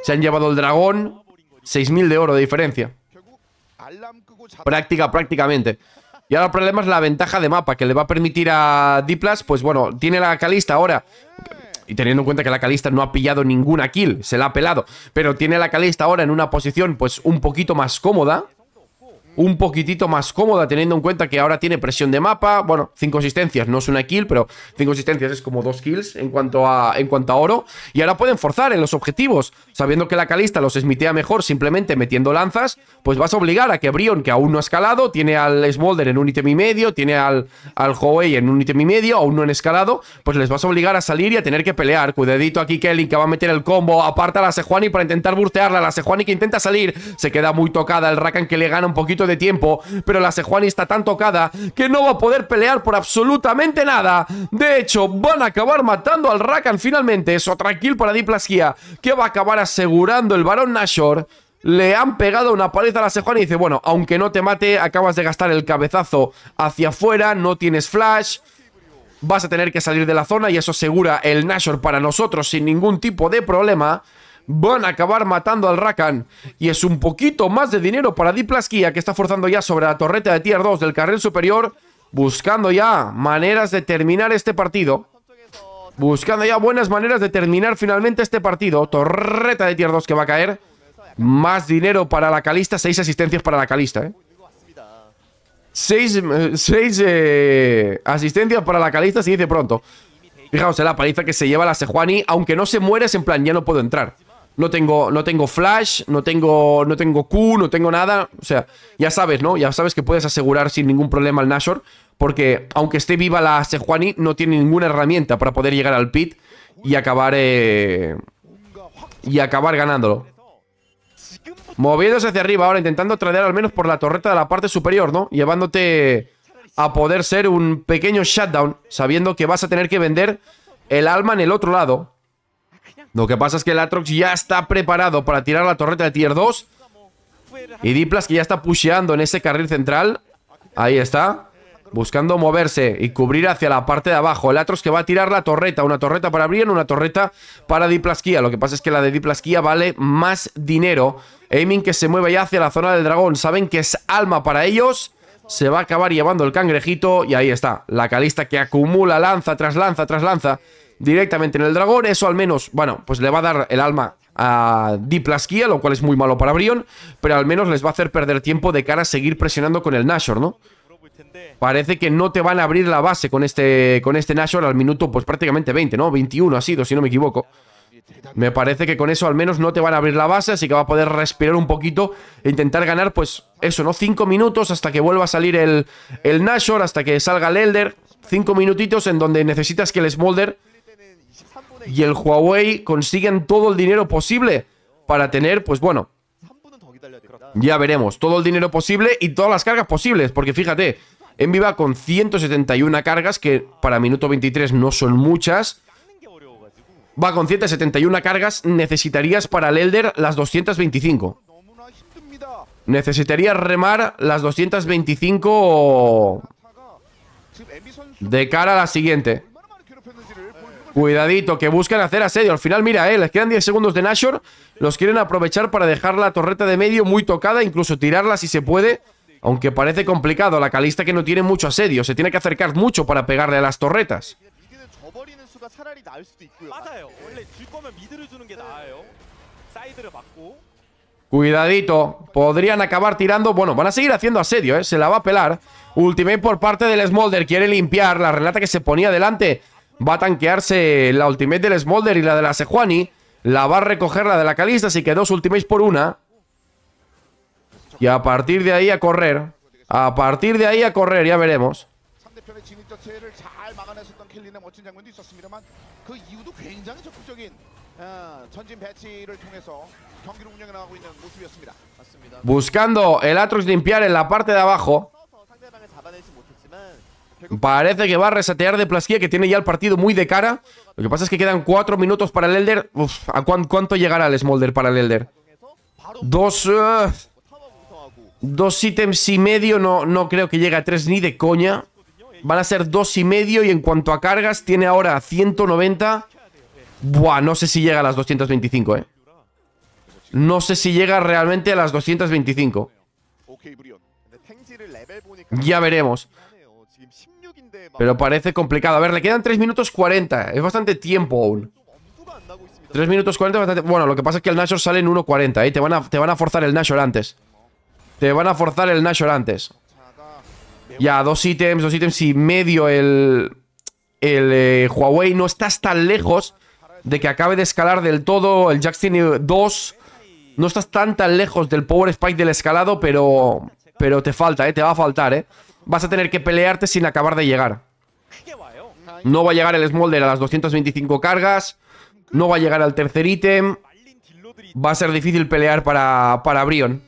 Se han llevado el dragón. 6.000 de oro de diferencia. Práctica, prácticamente. Y ahora el problema es la ventaja de mapa, que le va a permitir a Diplas, pues bueno, tiene la calista ahora. Y teniendo en cuenta que la calista no ha pillado ninguna kill, se la ha pelado. Pero tiene la calista ahora en una posición pues un poquito más cómoda un poquitito más cómoda, teniendo en cuenta que ahora tiene presión de mapa. Bueno, 5 asistencias, no es una kill, pero 5 asistencias es como 2 kills en cuanto, a, en cuanto a oro. Y ahora pueden forzar en los objetivos, sabiendo que la calista los smitea mejor simplemente metiendo lanzas, pues vas a obligar a que Brion, que aún no ha escalado, tiene al Smolder en un ítem y medio, tiene al, al Hoey en un ítem y medio, aún no en escalado, pues les vas a obligar a salir y a tener que pelear. Cuidadito aquí Kelly que va a meter el combo, aparta a la Sejuani para intentar burtearla, la Sejuani que intenta salir, se queda muy tocada, el Rakan que le gana un poquito de tiempo, pero la Sejuani está tan tocada que no va a poder pelear por absolutamente nada. De hecho, van a acabar matando al Rakan finalmente. Eso tranquilo para Diplaskia, que va a acabar asegurando el varón Nashor. Le han pegado una paliza a la Sejuani y dice, bueno, aunque no te mate, acabas de gastar el cabezazo hacia afuera, no tienes flash vas a tener que salir de la zona y eso asegura el Nashor para nosotros sin ningún tipo de problema van a acabar matando al Rakan. Y es un poquito más de dinero para Diplasquia, que está forzando ya sobre la torreta de tier 2 del carril superior, buscando ya maneras de terminar este partido. Buscando ya buenas maneras de terminar finalmente este partido. Torreta de tier 2 que va a caer. Más dinero para la calista, seis asistencias para la calista, ¿eh? Seis, eh, eh, asistencias para la calista se dice pronto. Fijaos en la paliza que se lleva la Sejuani, aunque no se muere, es en plan, ya no puedo entrar. No tengo, no tengo flash, no tengo, no tengo Q, no tengo nada. O sea, ya sabes, ¿no? Ya sabes que puedes asegurar sin ningún problema al Nashor. Porque aunque esté viva la Sejuani, no tiene ninguna herramienta para poder llegar al pit y acabar. Eh, y acabar ganándolo. Moviéndose hacia arriba ahora, intentando tradear al menos por la torreta de la parte superior, ¿no? Llevándote a poder ser un pequeño shutdown, sabiendo que vas a tener que vender el alma en el otro lado. Lo que pasa es que el Atrox ya está preparado para tirar la torreta de tier 2. Y Diplas que ya está pusheando en ese carril central. Ahí está. Buscando moverse y cubrir hacia la parte de abajo. El Atrox que va a tirar la torreta. Una torreta para Brian, una torreta para Diplasquía. Lo que pasa es que la de Diplasquía vale más dinero. Aiming que se mueve ya hacia la zona del dragón. Saben que es alma para ellos. Se va a acabar llevando el cangrejito. Y ahí está. La calista que acumula lanza tras lanza tras lanza directamente en el dragón. Eso al menos, bueno, pues le va a dar el alma a Diplasquía, lo cual es muy malo para Brion, pero al menos les va a hacer perder tiempo de cara a seguir presionando con el Nashor, ¿no? Parece que no te van a abrir la base con este, con este Nashor al minuto, pues prácticamente 20, ¿no? 21 ha sido, si no me equivoco. Me parece que con eso al menos no te van a abrir la base, así que va a poder respirar un poquito e intentar ganar, pues eso, ¿no? 5 minutos hasta que vuelva a salir el, el Nashor, hasta que salga el Elder. 5 minutitos en donde necesitas que el Smolder y el Huawei consiguen todo el dinero posible para tener, pues bueno, ya veremos, todo el dinero posible y todas las cargas posibles, porque fíjate, Envy va con 171 cargas, que para minuto 23 no son muchas. Va con 171 cargas, necesitarías para el Elder las 225. Necesitarías remar las 225 de cara a la siguiente. Cuidadito, que buscan hacer asedio. Al final, mira, eh, les quedan 10 segundos de Nashor. Los quieren aprovechar para dejar la torreta de medio muy tocada, incluso tirarla si se puede. Aunque parece complicado, la calista que no tiene mucho asedio. Se tiene que acercar mucho para pegarle a las torretas. Cuidadito, podrían acabar tirando Bueno, van a seguir haciendo asedio, ¿eh? se la va a pelar Ultimate por parte del Smolder, quiere limpiar La relata que se ponía delante va a tanquearse la ultimate del Smolder y la de la Sejuani. La va a recoger la de la Calista, así que dos ultimates por una. Y a partir de ahí a correr. A partir de ahí a correr, ya veremos. Buscando el Atrox limpiar en la parte de abajo. Parece que va a resatear de Plasquía, que tiene ya el partido muy de cara. Lo que pasa es que quedan 4 minutos para el Elder. Uf, ¿a cuánto llegará el Smolder para el Elder? Dos... Eh, dos ítems y medio. No, no creo que llegue a tres ni de coña. Van a ser dos y medio. Y en cuanto a cargas, tiene ahora 190. Buah, no sé si llega a las 225, eh. No sé si llega realmente a las 225. Ya veremos. Pero parece complicado. A ver, le quedan 3 minutos 40. Es bastante tiempo aún. 3 minutos 40 bastante... Bueno, lo que pasa es que el Nashor sale en 1.40, ¿eh? Te van, a, te van a forzar el Nashor antes. Te van a forzar el Nashor antes. Ya, dos ítems, dos ítems y medio el... El eh, Huawei no estás tan lejos de que acabe de escalar del todo. El Jackson 2. No estás tan tan lejos del Power Spike del escalado, pero... Pero te falta, ¿eh? Te va a faltar, ¿eh? vas a tener que pelearte sin acabar de llegar. No va a llegar el Smolder a las 225 cargas. No va a llegar al tercer ítem. Va a ser difícil pelear para, para Brion.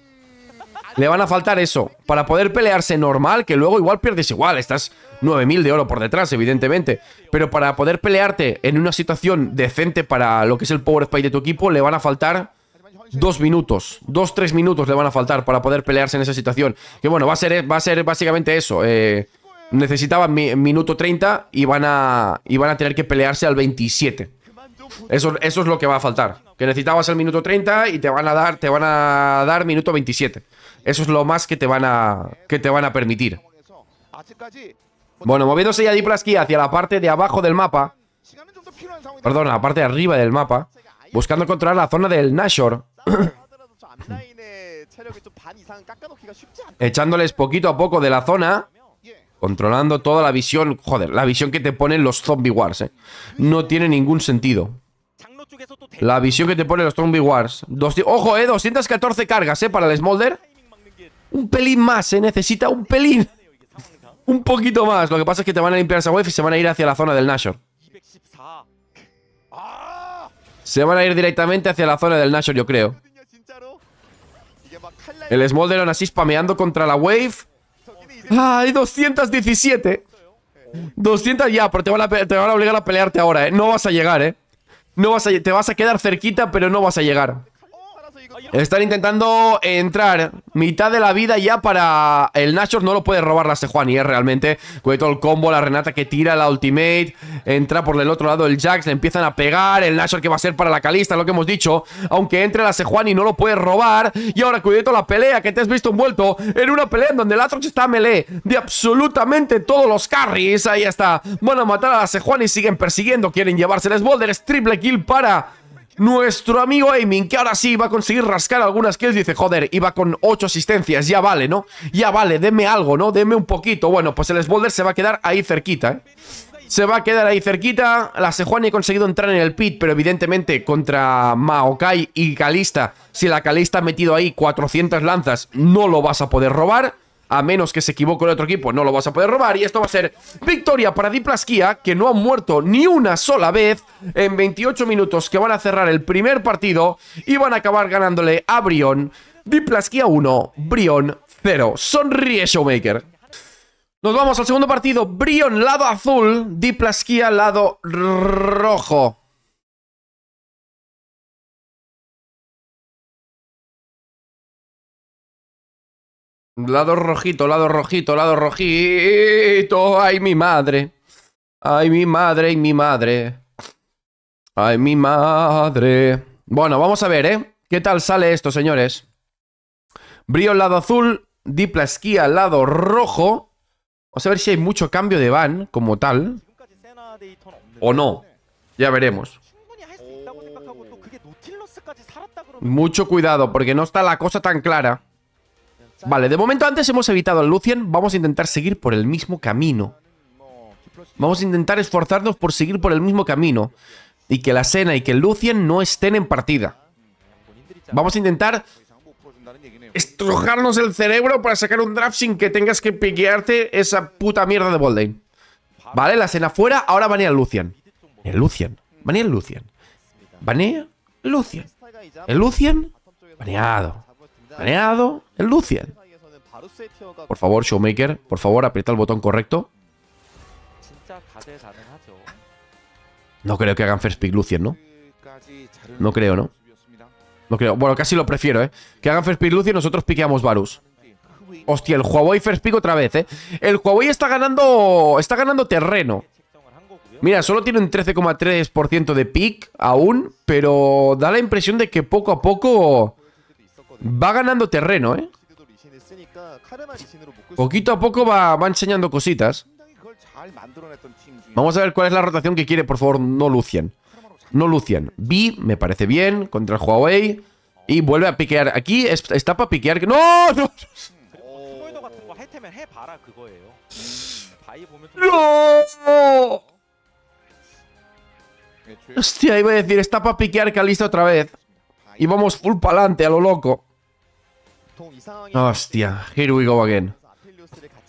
Le van a faltar eso. Para poder pelearse normal, que luego igual pierdes igual. Estás 9.000 de oro por detrás, evidentemente. Pero para poder pelearte en una situación decente para lo que es el power spike de tu equipo, le van a faltar dos minutos, dos, tres minutos le van a faltar para poder pelearse en esa situación. Que bueno, va a ser, va a ser básicamente eso. Eh, necesitaban minuto 30 y van, a, van a tener que pelearse al 27. Eso, eso es lo que va a faltar. Que necesitabas el minuto 30 y te van a dar, te van a dar minuto 27. Eso es lo más que te van a, que te van a permitir. Bueno, moviéndose ya Diplaski hacia la parte de abajo del mapa. Perdón, la parte de arriba del mapa. Buscando controlar la zona del Nashor. Echándoles poquito a poco de la zona. Controlando toda la visión. Joder, la visión que te ponen los Zombie Wars, ¿eh? No tiene ningún sentido. La visión que te ponen los Zombie Wars. ojo, eh. 214 cargas, eh. Para el Smolder. Un pelín más, eh. Necesita un pelín. Un poquito más. Lo que pasa es que te van a limpiar esa wave y se van a ir hacia la zona del Nashor. Se van a ir directamente hacia la zona del Nashor, yo creo. El Smolderon así spameando contra la Wave. ¡Ay, 217! 200 ya, pero te van, a, obligar a pelearte ahora, ¿eh? No vas a llegar, ¿eh? No vas a, te vas a quedar cerquita, pero no vas a llegar. Están intentando entrar mitad de la vida ya para el Nashor. No lo puede robar la Sejuani, es ¿eh? realmente. Cuidado el combo, la Renata que tira, la ultimate. Entra por el otro lado el Jax, le empiezan a pegar. El Nashor que va a ser para la Calista, lo que hemos dicho. Aunque entre la Sejuani no lo puede robar. Y ahora cuidado la pelea que te has visto envuelto en una pelea en donde el Atrox está a melee de absolutamente todos los carries. Ahí está. Van a matar a la Sejuani, siguen persiguiendo, quieren llevárseles. Boulder es triple kill para... Nuestro amigo aiming que ahora sí va a conseguir rascar algunas kills, dice, joder, iba con 8 asistencias, ya vale, ¿no? Ya vale, deme algo, ¿no? Deme un poquito. Bueno, pues el Sbolder se va a quedar ahí cerquita, ¿eh? Se va a quedar ahí cerquita. La Sejuani ha conseguido entrar en el pit, pero evidentemente contra Maokai y Calista, si la Calista ha metido ahí 400 lanzas, no lo vas a poder robar a menos que se equivoque el otro equipo, no lo vas a poder robar. Y esto va a ser victoria para Diplasquía, que no ha muerto ni una sola vez en 28 minutos que van a cerrar el primer partido y van a acabar ganándole a Brion. Diplasquía 1, Brion 0. Sonríe Showmaker. Nos vamos al segundo partido. Brion, lado azul. Diplasquía, lado rojo. Lado rojito, lado rojito, lado rojito. Ay, mi madre. Ay, mi madre, y mi madre. Ay, mi madre. Bueno, vamos a ver, ¿eh? ¿Qué tal sale esto, señores? Brío lado azul, Dipla al lado rojo. Vamos a ver si hay mucho cambio de van como tal. O no. Ya veremos. Mucho cuidado, porque no está la cosa tan clara. Vale, de momento antes hemos evitado al Lucien. Vamos a intentar seguir por el mismo camino. Vamos a intentar esforzarnos por seguir por el mismo camino. Y que la Sena y que el Lucien no estén en partida. Vamos a intentar estrujarnos el cerebro para sacar un draft sin que tengas que piquearte esa puta mierda de Bolden. Vale, la cena fuera, ahora banea al Lucian. El Lucian, banea al Lucian. Banea Lucian. El Lucian, baneado el Lucian. Por favor, Showmaker, por favor, aprieta el botón correcto. No creo que hagan First Pick Lucian, ¿no? No creo, ¿no? No creo. Bueno, casi lo prefiero, ¿eh? Que hagan First Pick Lucian, nosotros piqueamos Varus. Hostia, el Huawei First Pick otra vez, ¿eh? El Huawei está ganando... Está ganando terreno. Mira, solo tiene un 13,3% de pick aún, pero da la impresión de que poco a poco Va ganando terreno, ¿eh? Poquito a poco va, enseñando cositas. Vamos a ver cuál es la rotación que quiere, por favor, no Lucian. No Lucian. B, me parece bien, contra el Huawei. Y vuelve a piquear. Aquí está para piquear. ¡No! ¡No! ¡No! Hostia, iba a decir, está para piquear Calista otra vez. Y vamos full pa'lante, a lo loco. Ah, hostia, here we go again.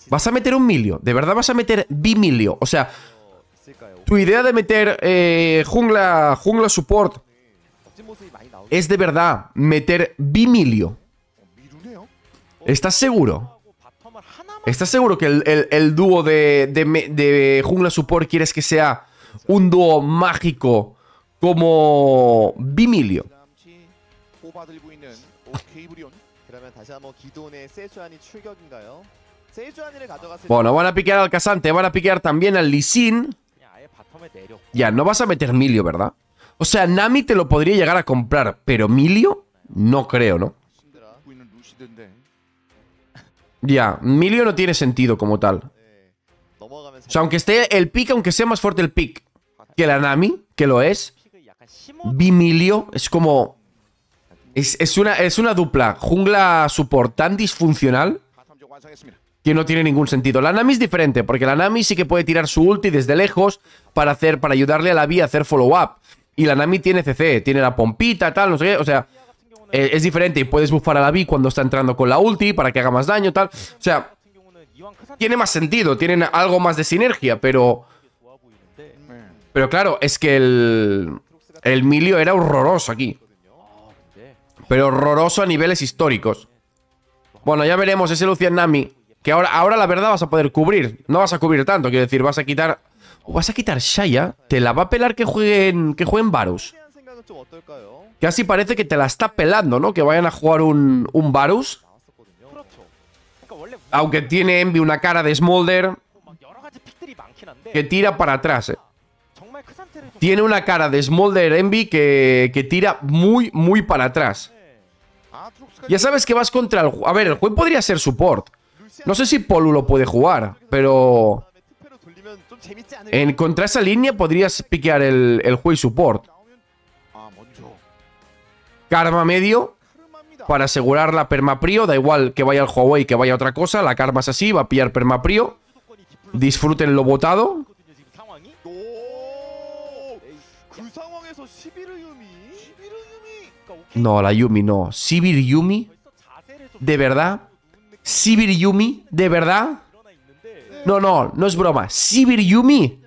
Vas a meter un milio, de verdad vas a meter bimilio. O sea, tu idea de meter eh, jungla, jungla support es de verdad meter bimilio. ¿Estás seguro? ¿Estás seguro que el, el, dúo de, de, jungla support quieres que sea un dúo mágico como bimilio? Bueno, van a piquear al Casante, van a piquear también al Lisin. Eh, ya, no vas a meter Milio, ¿verdad? O sea, Nami te lo podría llegar a comprar, pero Milio no creo, ¿no? Ya, Milio no tiene sentido como tal. O sea, aunque esté el pick, aunque sea más fuerte el pick que la Nami, que lo es, Bimilio es como... Es, una, es una dupla jungla support tan disfuncional que no tiene ningún sentido. La Nami es diferente, porque la Nami sí que puede tirar su ulti desde lejos para, hacer, para ayudarle a la Vi a hacer follow-up. Y la Nami tiene CC, tiene la pompita, tal, no sé qué. O sea, eh, es, diferente y puedes buffar a la Vi cuando está entrando con la ulti para que haga más daño, tal. O sea, tiene más sentido, tienen algo más de sinergia, pero... Pero claro, es que el... El Milio era horroroso aquí pero horroroso a niveles históricos. Bueno, ya veremos ese Lucian Nami, que ahora, ahora la verdad vas a poder cubrir. No vas a cubrir tanto, quiero decir, vas a quitar... Vas a quitar Shaya, te la va a pelar que jueguen, que jueguen Varus. Casi parece que te la está pelando, ¿no? Que vayan a jugar un, Varus. Aunque tiene Envy una cara de Smolder que tira para atrás. Eh. Tiene una cara de Smolder Envy que, que tira muy, muy para atrás. Ya sabes que vas contra el... A ver, el juez podría ser support. No sé si Polu lo puede jugar, pero... En contra esa línea podrías piquear el, el juez support. Karma medio para asegurar la permaprio. Da igual que vaya al Huawei, que vaya a otra cosa. La karma es así, va a pillar permaprio. Disfruten lo botado. No, la Yumi no. Sibir Yumi. ¿De verdad? ¿Sibir Yumi? ¿De verdad? No, no, no es broma. ¿Sibir Yumi?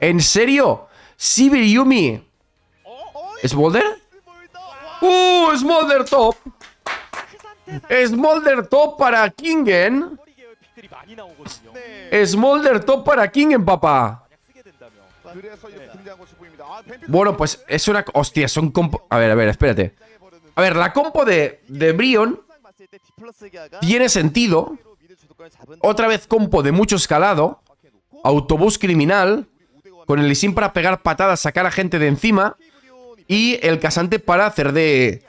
¿En serio? ¿Sibir Yumi? ¿Smolder? ¡Uh! ¡Smolder top! ¡Smolder top para Kingen! ¡Smolder top para Kingen, papá! Bueno, pues es una... Hostia, son... A ver, a ver, espérate. A ver, la compo de, de Brion tiene sentido. Otra vez compo de mucho escalado. Autobús criminal. Con el Isim para pegar patadas, sacar a gente de encima. Y el casante para hacer de...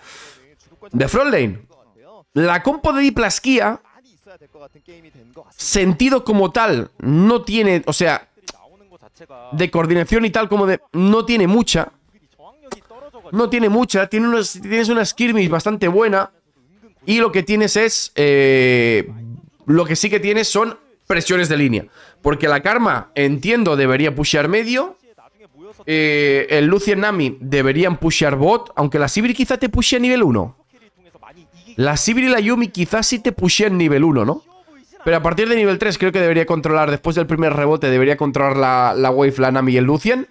De Frontlane. La compo de Diplasquía... Sentido como tal no tiene... O sea... De coordinación y tal como de... No tiene mucha no tiene mucha, tiene tienes una skirmish bastante buena. Y lo que tienes es... Eh, lo que sí que tienes son presiones de línea. Porque la Karma, entiendo, debería pushear medio. Eh, el Lucian Nami deberían pushear bot. Aunque la Sibir quizá te pushe a nivel 1. La Sibir y la Yumi quizás sí te pushean nivel 1, ¿no? Pero a partir de nivel 3 creo que debería controlar, después del primer rebote, debería controlar la, la Wave, la Nami y el Lucien.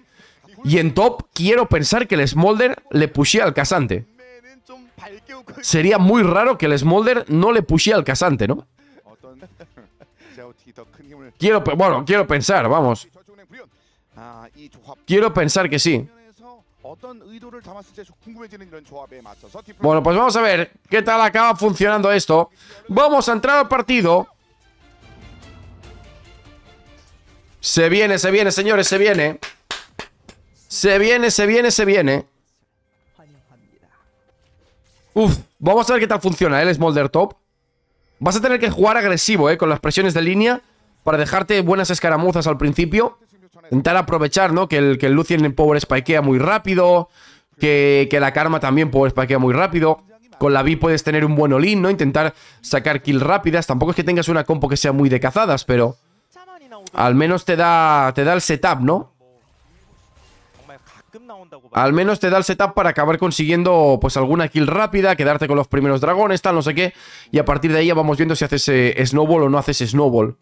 Y en top, quiero pensar que el Smolder le pushea al casante. Sería muy raro que el Smolder no le pushea al casante, ¿no? Quiero, bueno, quiero pensar, vamos. Quiero pensar que sí. Bueno, pues vamos a ver qué tal acaba funcionando esto. Vamos a entrar al partido. Se viene, se viene, señores, se viene. Se viene, se viene, se viene. Uf, vamos a ver qué tal funciona ¿eh? el Smolder Top. Vas a tener que jugar agresivo, ¿eh? Con las presiones de línea para dejarte buenas escaramuzas al principio. Intentar aprovechar, ¿no? Que el, que el Lucien Power spikea muy rápido. Que, que, la Karma también Power spikea muy rápido. Con la B puedes tener un buen olín, ¿no? Intentar sacar kill rápidas. Tampoco es que tengas una compo que sea muy de cazadas, pero... Al menos te da, te da el setup, ¿no? Al menos te da el setup para acabar consiguiendo pues alguna kill rápida, quedarte con los primeros dragones, tal, no sé qué. Y a partir de ahí ya vamos viendo si haces eh, snowball o no haces snowball.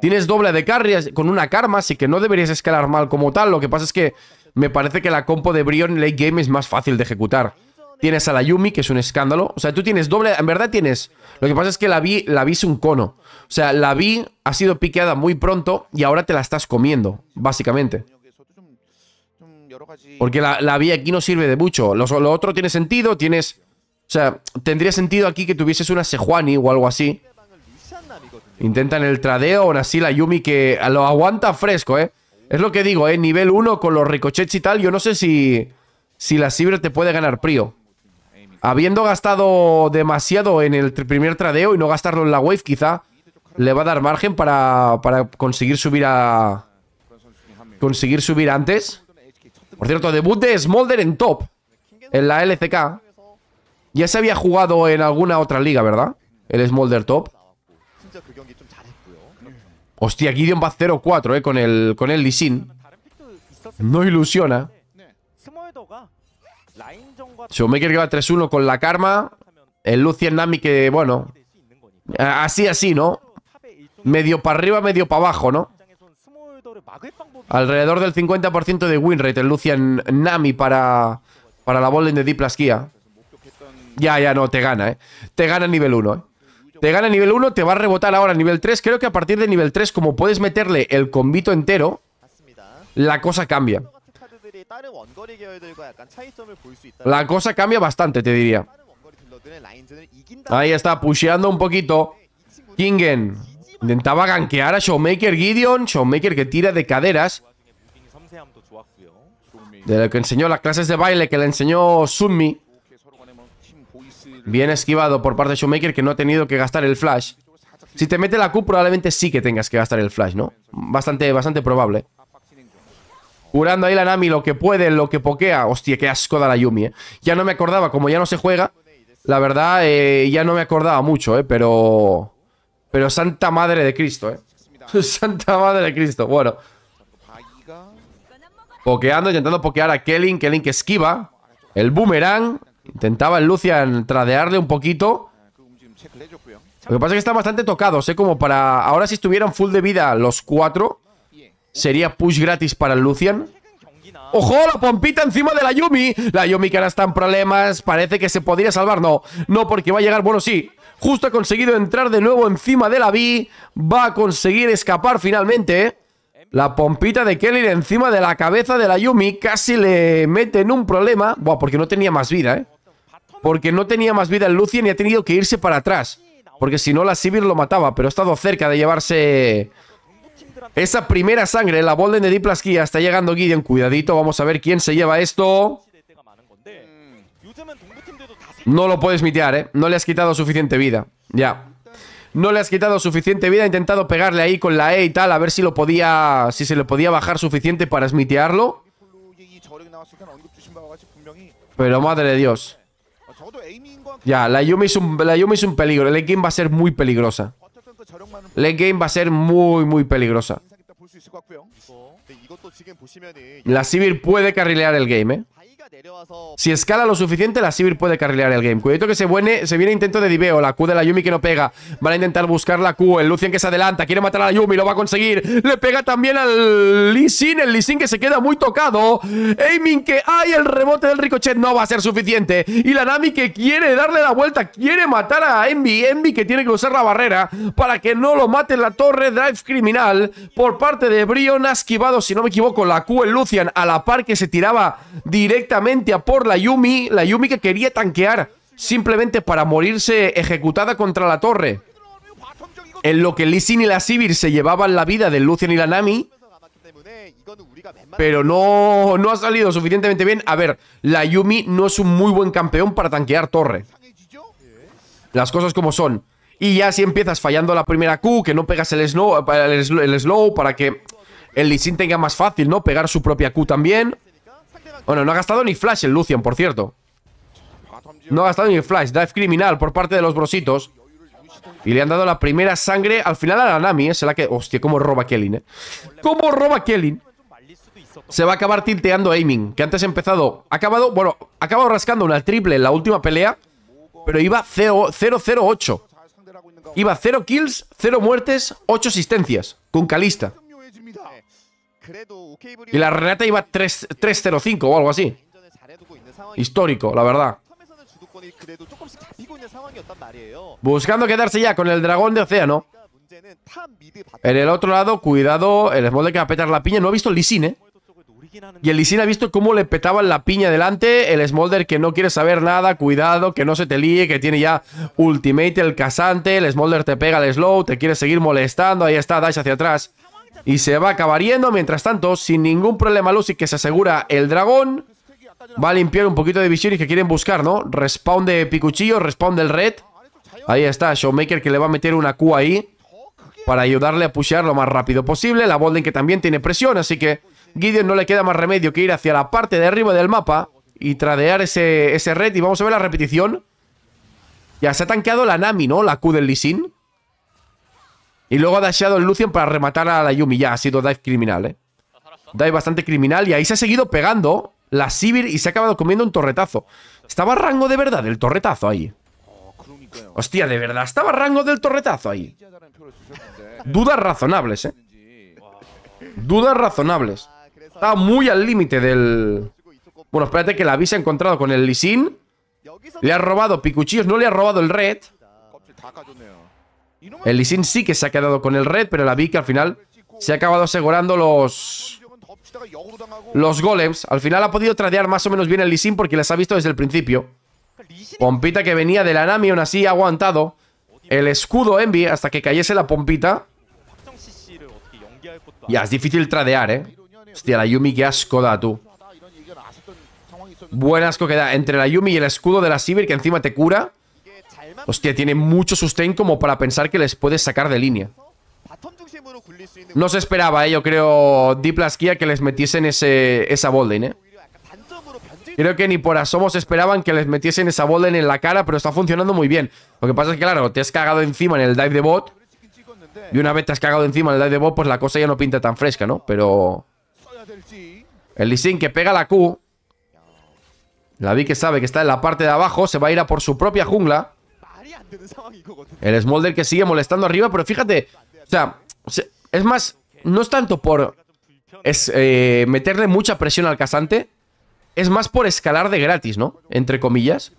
Tienes doble de carry con una karma, así que no deberías escalar mal como tal. Lo que pasa es que me parece que la compo de Brion late game es más fácil de ejecutar. Tienes a la Yumi, que es un escándalo. O sea, tú tienes doble... En verdad tienes... Lo que pasa es que la Vi, la Vi es un cono. O sea, la Vi ha sido piqueada muy pronto y ahora te la estás comiendo, básicamente. Porque la, la vía aquí no sirve de mucho. Lo, otro tiene sentido, tienes... O sea, tendría sentido aquí que tuvieses una Sejuani o algo así. Intentan el tradeo, aún así la Yumi que lo aguanta fresco, ¿eh? Es lo que digo, ¿eh? Nivel 1 con los ricochets y tal, yo no sé si... Si la Sivir te puede ganar Prio. Habiendo gastado demasiado en el primer tradeo y no gastarlo en la wave, quizá le va a dar margen para, para conseguir subir a... Conseguir subir antes. Por cierto, debut de Smolder en top. En la LCK. Ya se había jugado en alguna otra liga, ¿verdad? El Smolder top. Hostia, Gideon va 0-4, ¿eh? Con el, con el Lee No ilusiona. Showmaker que va 3-1 con la Karma. El Lucian Nami que, bueno... Así, así, ¿no? Medio para arriba, medio para abajo, ¿no? Alrededor del 50% de winrate el Lucian Nami para, para la bowling de Diplasquía. Ya, ya, no, te gana, ¿eh? Te gana nivel 1, ¿eh? Te gana nivel 1, te va a rebotar ahora nivel 3. Creo que a partir de nivel 3, como puedes meterle el combito entero, la cosa cambia. La cosa cambia bastante, te diría. Ahí está, pusheando un poquito. Kingen. Intentaba gankear a Showmaker Gideon. Showmaker que tira de caderas. De lo que enseñó las clases de baile que le enseñó Sunmi. Bien esquivado por parte de Showmaker que no ha tenido que gastar el flash. Si te mete la Q probablemente sí que tengas que gastar el flash, ¿no? Bastante, bastante probable. Curando ahí la Nami lo que puede, lo que pokea. Hostia, qué asco da la Yumi, ¿eh? Ya no me acordaba, como ya no se juega, la verdad, eh, ya no me acordaba mucho, ¿eh? Pero... Pero santa madre de Cristo, ¿eh? santa madre de Cristo. Bueno. Pokeando, intentando pokear a Kellen. Kellen que esquiva. El boomerang. Intentaba el Lucian tradearle un poquito. Lo que pasa es que están bastante tocados, ¿eh? Como para... Ahora si estuvieran full de vida los cuatro, sería push gratis para el Lucian. ¡Ojo! La pompita encima de la Yumi. La Yumi que ahora está en problemas. Parece que se podría salvar. No, no, porque va a llegar... Bueno, sí. Justo ha conseguido entrar de nuevo encima de la B. Va a conseguir escapar finalmente. La pompita de Kelly encima de la cabeza de la Yumi. Casi le mete en un problema. Buah, porque no tenía más vida, ¿eh? Porque no tenía más vida el Lucien y ha tenido que irse para atrás. Porque si no, la Sivir lo mataba. Pero ha estado cerca de llevarse... Esa primera sangre, la Bolden de Diplasquía. Está llegando Gideon, cuidadito, vamos a ver quién se lleva esto mm. No lo puedes mitear, ¿eh? No le has quitado suficiente vida. Ya. No le has quitado suficiente vida. He intentado pegarle ahí con la E y tal, a ver si lo podía. Si se le podía bajar suficiente para smitearlo. Pero madre de Dios. Ya, la Yumi es un, la un peligro. El game va a ser muy peligrosa. El game va a ser muy, muy peligrosa. La Sivir puede carrilear el game, ¿eh? Si escala lo suficiente, la Sivir puede carrilear el game. Cuidado que se, viene, se viene intento de Diveo. La Q de la Yumi que no pega. Van a intentar buscar la Q. El Lucian que se adelanta. Quiere matar a la Yumi. Lo va a conseguir. Le pega también al Lee Sin. El Lee que se queda muy tocado. Aiming que hay. El rebote del Ricochet no va a ser suficiente. Y la Nami que quiere darle la vuelta. Quiere matar a Envy. Envy que tiene que usar la barrera para que no lo mate la torre. Drive criminal por parte de Brion. Ha esquivado, si no me equivoco, la Q. El Lucian a la par que se tiraba directamente a por la Yumi, la Yumi que quería tanquear simplemente para morirse ejecutada contra la torre. En lo que Lee Sin y la Sivir se llevaban la vida de Lucian y la Nami. Pero no, no ha salido suficientemente bien. A ver, la Yumi no es un muy buen campeón para tanquear torre. Las cosas como son. Y ya si empiezas fallando la primera Q, que no pegas el, el slow para que el Lee Sin tenga más fácil, ¿no? Pegar su propia Q también. Bueno, no ha gastado ni flash el Lucian, por cierto. No ha gastado ni flash. Dive criminal por parte de los brositos. Y le han dado la primera sangre al final a la Nami, eh, Será que... Hostia, cómo roba Kellen, ¿eh? Cómo roba Kellen. Se va a acabar tilteando aiming, que antes ha empezado... Ha acabado, bueno, ha acabado rascando una triple en la última pelea, pero iba 0-0-8. Iba 0 kills, 0 muertes, 8 asistencias, con Calista. Y la Renata iba 3-0-5 o algo así. Histórico, la verdad. Buscando quedarse ya con el dragón de océano. En el otro lado, cuidado, el Smolder que va a petar la piña. No ha visto el Lisin, ¿eh? Y el Lisin ha visto cómo le petaban la piña delante. El Smolder que no quiere saber nada. Cuidado, que no se te líe, que tiene ya Ultimate, el casante. El Smolder te pega el slow, te quiere seguir molestando. Ahí está, Dash hacia atrás y se va yendo. Mientras tanto, sin ningún problema, Lucy que se asegura el dragón. Va a limpiar un poquito de visiones que quieren buscar, ¿no? Respawn de Picuchillo, respawn del Red. Ahí está, Showmaker que le va a meter una Q ahí para ayudarle a pushear lo más rápido posible. La Bolden que también tiene presión, así que Gideon no le queda más remedio que ir hacia la parte de arriba del mapa y tradear ese, ese Red. Y vamos a ver la repetición. Ya se ha tanqueado la Nami, ¿no? La Q del Lisin. Y luego ha dashado el Lucian para rematar a la Yumi. Ya, ha sido dive criminal, ¿eh? Dive bastante criminal. Y ahí se ha seguido pegando la Sivir y se ha acabado comiendo un torretazo. Estaba rango de verdad el torretazo ahí. Hostia, de verdad, estaba rango del torretazo ahí. Dudas razonables, ¿eh? Dudas razonables. Estaba muy al límite del... Bueno, espérate que la habéis ha encontrado con el Lisin. Le ha robado picuchillos, no le ha robado el Red. El Lisin sí que se ha quedado con el red, pero la Vic al final se ha acabado asegurando los... Los golems. Al final ha podido tradear más o menos bien el Lisin porque las ha visto desde el principio. Pompita que venía de la Nami, así ha aguantado el escudo Envy hasta que cayese la pompita. Ya, es difícil tradear, ¿eh? Hostia, la Yumi qué asco da, tú. Buen asco que da entre la Yumi y el escudo de la Sivir que encima te cura. Hostia, tiene mucho sustain como para pensar que les puedes sacar de línea. No se esperaba, eh, yo creo, Diplasquía que les metiesen ese, esa bolden, eh. Creo que ni por asomos esperaban que les metiesen esa Bolden en la cara, pero está funcionando muy bien. Lo que pasa es que, claro, te has cagado encima en el dive de bot. Y una vez te has cagado encima en el dive de bot, pues la cosa ya no pinta tan fresca, ¿no? Pero... El Lisin que pega la Q. La vi que sabe que está en la parte de abajo, se va a ir a por su propia jungla. El Smolder que sigue molestando arriba, pero fíjate, o sea, es más, no es tanto por eh, meterle mucha presión al casante, es más por escalar de gratis, ¿no? Entre comillas.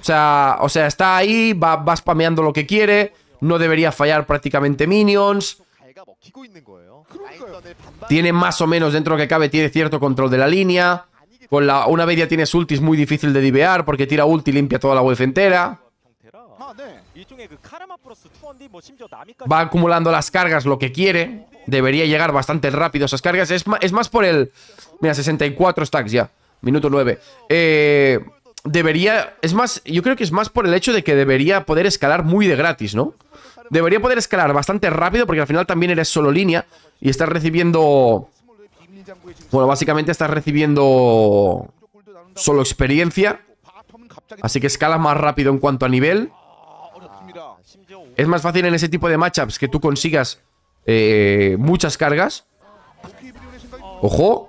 O sea, o sea está ahí, va, spameando lo que quiere, no debería fallar prácticamente minions. Tiene más o menos dentro que cabe, tiene cierto control de la línea. Con la, una vez ya tienes ultis muy difícil de divear porque tira ulti y limpia toda la wave entera. Va acumulando las cargas lo que quiere. Debería llegar bastante rápido esas cargas. Es, más por el... Mira, 64 stacks ya. Minuto 9. Eh, debería... Es más, yo creo que es más por el hecho de que debería poder escalar muy de gratis, ¿no? Debería poder escalar bastante rápido porque al final también eres solo línea y estás recibiendo... Bueno, básicamente estás recibiendo solo experiencia. Así que escala más rápido en cuanto a nivel. Es más fácil en ese tipo de matchups que tú consigas eh, muchas cargas. Ojo.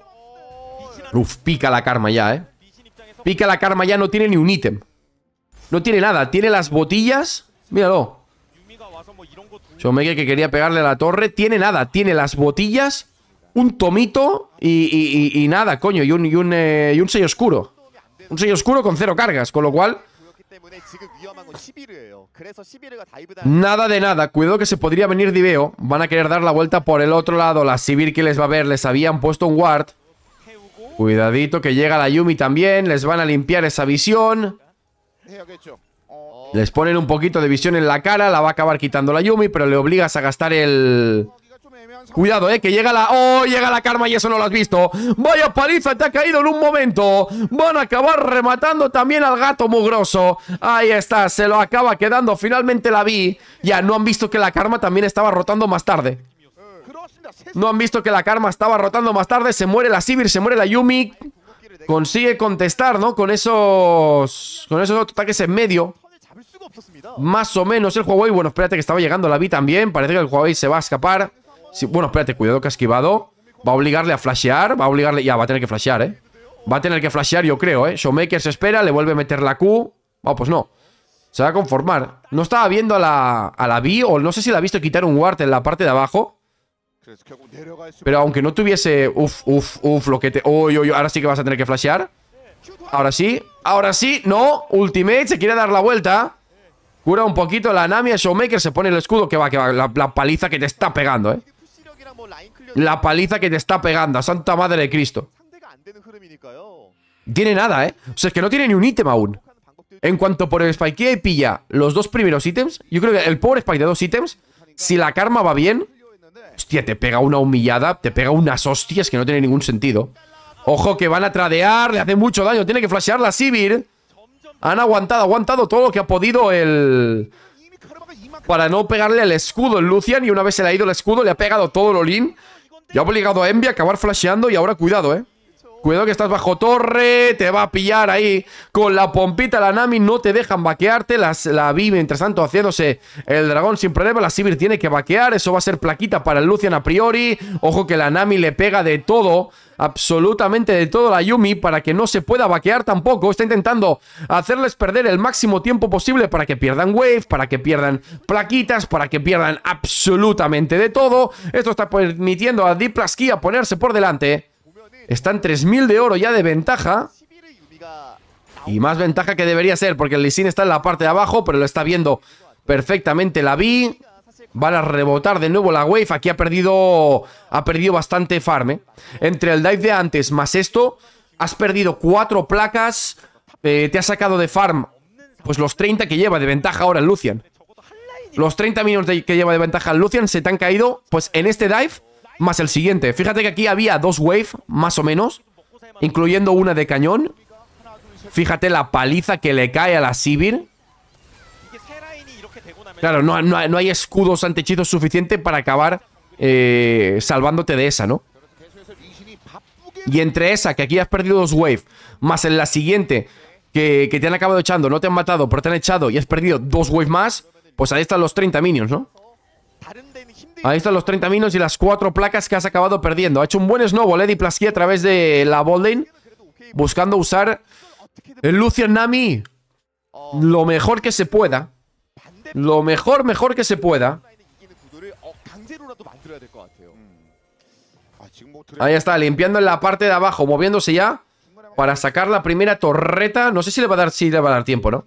Uf, pica la karma ya, ¿eh? Pica la karma ya, no tiene ni un ítem. No tiene nada, tiene las botillas. Míralo. Shomeke que quería pegarle a la torre. Tiene nada, tiene las botillas, un tomito y, nada, coño, eh, y un sello oscuro. Un sello oscuro con cero cargas, con lo cual... Nada de nada, cuidado que se podría venir Diveo Van a querer dar la vuelta por el otro lado La Sibir que les va a ver, les habían puesto un ward Cuidadito que llega la Yumi también Les van a limpiar esa visión Les ponen un poquito de visión en la cara La va a acabar quitando la Yumi Pero le obligas a gastar el... Cuidado, eh, que llega la... ¡Oh, llega la karma y eso no lo has visto! ¡Vaya paliza, te ha caído en un momento! Van a acabar rematando también al gato mugroso. Ahí está, se lo acaba quedando. Finalmente la vi. Ya, no han visto que la karma también estaba rotando más tarde. No han visto que la karma estaba rotando más tarde. Se muere la Sibir, se muere la Yumi. Consigue contestar, ¿no? Con esos... Con esos ataques en medio. Más o menos el Huawei. Bueno, espérate que estaba llegando la vi también. Parece que el Huawei se va a escapar bueno, espérate, cuidado que ha esquivado. Va a obligarle a flashear. Va a obligarle. Ya, va a tener que flashear, ¿eh? Va a tener que flashear, yo creo, ¿eh? Showmaker se espera, le vuelve a meter la Q. Vamos, ah, pues no. Se va a conformar. No estaba viendo a la, a la B, o no sé si la ha visto quitar un ward en la parte de abajo. Pero aunque no tuviese... Uf, uf, uf, lo que te... Uy, uy, ahora sí que vas a tener que flashear. Ahora sí. Ahora sí. No. Ultimate se quiere dar la vuelta. Cura un poquito la Nami. El Showmaker se pone el escudo. Que va, que va. la paliza que te está pegando, eh. La paliza que te está pegando, santa madre de Cristo. Tiene nada, ¿eh? O sea, es que no tiene ni un ítem aún. En cuanto por el spike, pilla los dos primeros ítems, yo creo que el pobre spike de dos ítems, si la karma va bien, hostia, te pega una humillada, te pega unas hostias que no tiene ningún sentido. Ojo que van a tradear, le hace mucho daño, tiene que flashear la civil. Han aguantado, aguantado todo lo que ha podido el para no pegarle el escudo en Lucian. Y una vez se le ha ido el escudo, le ha pegado todo lo lin. Y ha obligado a Envy a acabar flasheando. Y ahora cuidado, ¿eh? Cuidado que estás bajo torre, te va a pillar ahí con la pompita la Nami, no te dejan vaquearte, la Vi mientras tanto haciéndose el dragón sin problema, la Sivir tiene que vaquear, eso va a ser plaquita para el Lucian a priori, ojo que la Nami le pega de todo, absolutamente de todo la Yumi para que no se pueda vaquear tampoco, está intentando hacerles perder el máximo tiempo posible para que pierdan wave, para que pierdan plaquitas, para que pierdan absolutamente de todo, esto está permitiendo a a ponerse por delante están 3.000 de oro ya de ventaja. Y más ventaja que debería ser, porque el Lisin está en la parte de abajo, pero lo está viendo perfectamente la vi. Van a rebotar de nuevo la wave. Aquí ha perdido, ha perdido bastante farm. Eh. Entre el dive de antes más esto, has perdido cuatro placas. Eh, te ha sacado de farm pues los 30 que lleva de ventaja ahora el Lucian. Los 30 minutos que lleva de ventaja el Lucian se te han caído pues en este dive más el siguiente. Fíjate que aquí había dos wave, más o menos, incluyendo una de cañón. Fíjate la paliza que le cae a la civil Claro, no, hay escudos hechizos suficiente para acabar eh, salvándote de esa, ¿no? Y entre esa, que aquí has perdido dos wave, más en la siguiente, que, te han acabado echando, no te han matado, pero te han echado y has perdido dos wave más, pues ahí están los 30 minions, ¿no? Ahí están los 30 minos y las cuatro placas que has acabado perdiendo. Ha hecho un buen snowball, Eddie Plasky, a través de la Bolden. Buscando usar el Lucian Nami lo mejor que se pueda. Lo mejor, mejor que se pueda. Ahí está, limpiando en la parte de abajo, moviéndose ya para sacar la primera torreta. No sé si le va a dar, si le va a dar tiempo, ¿no?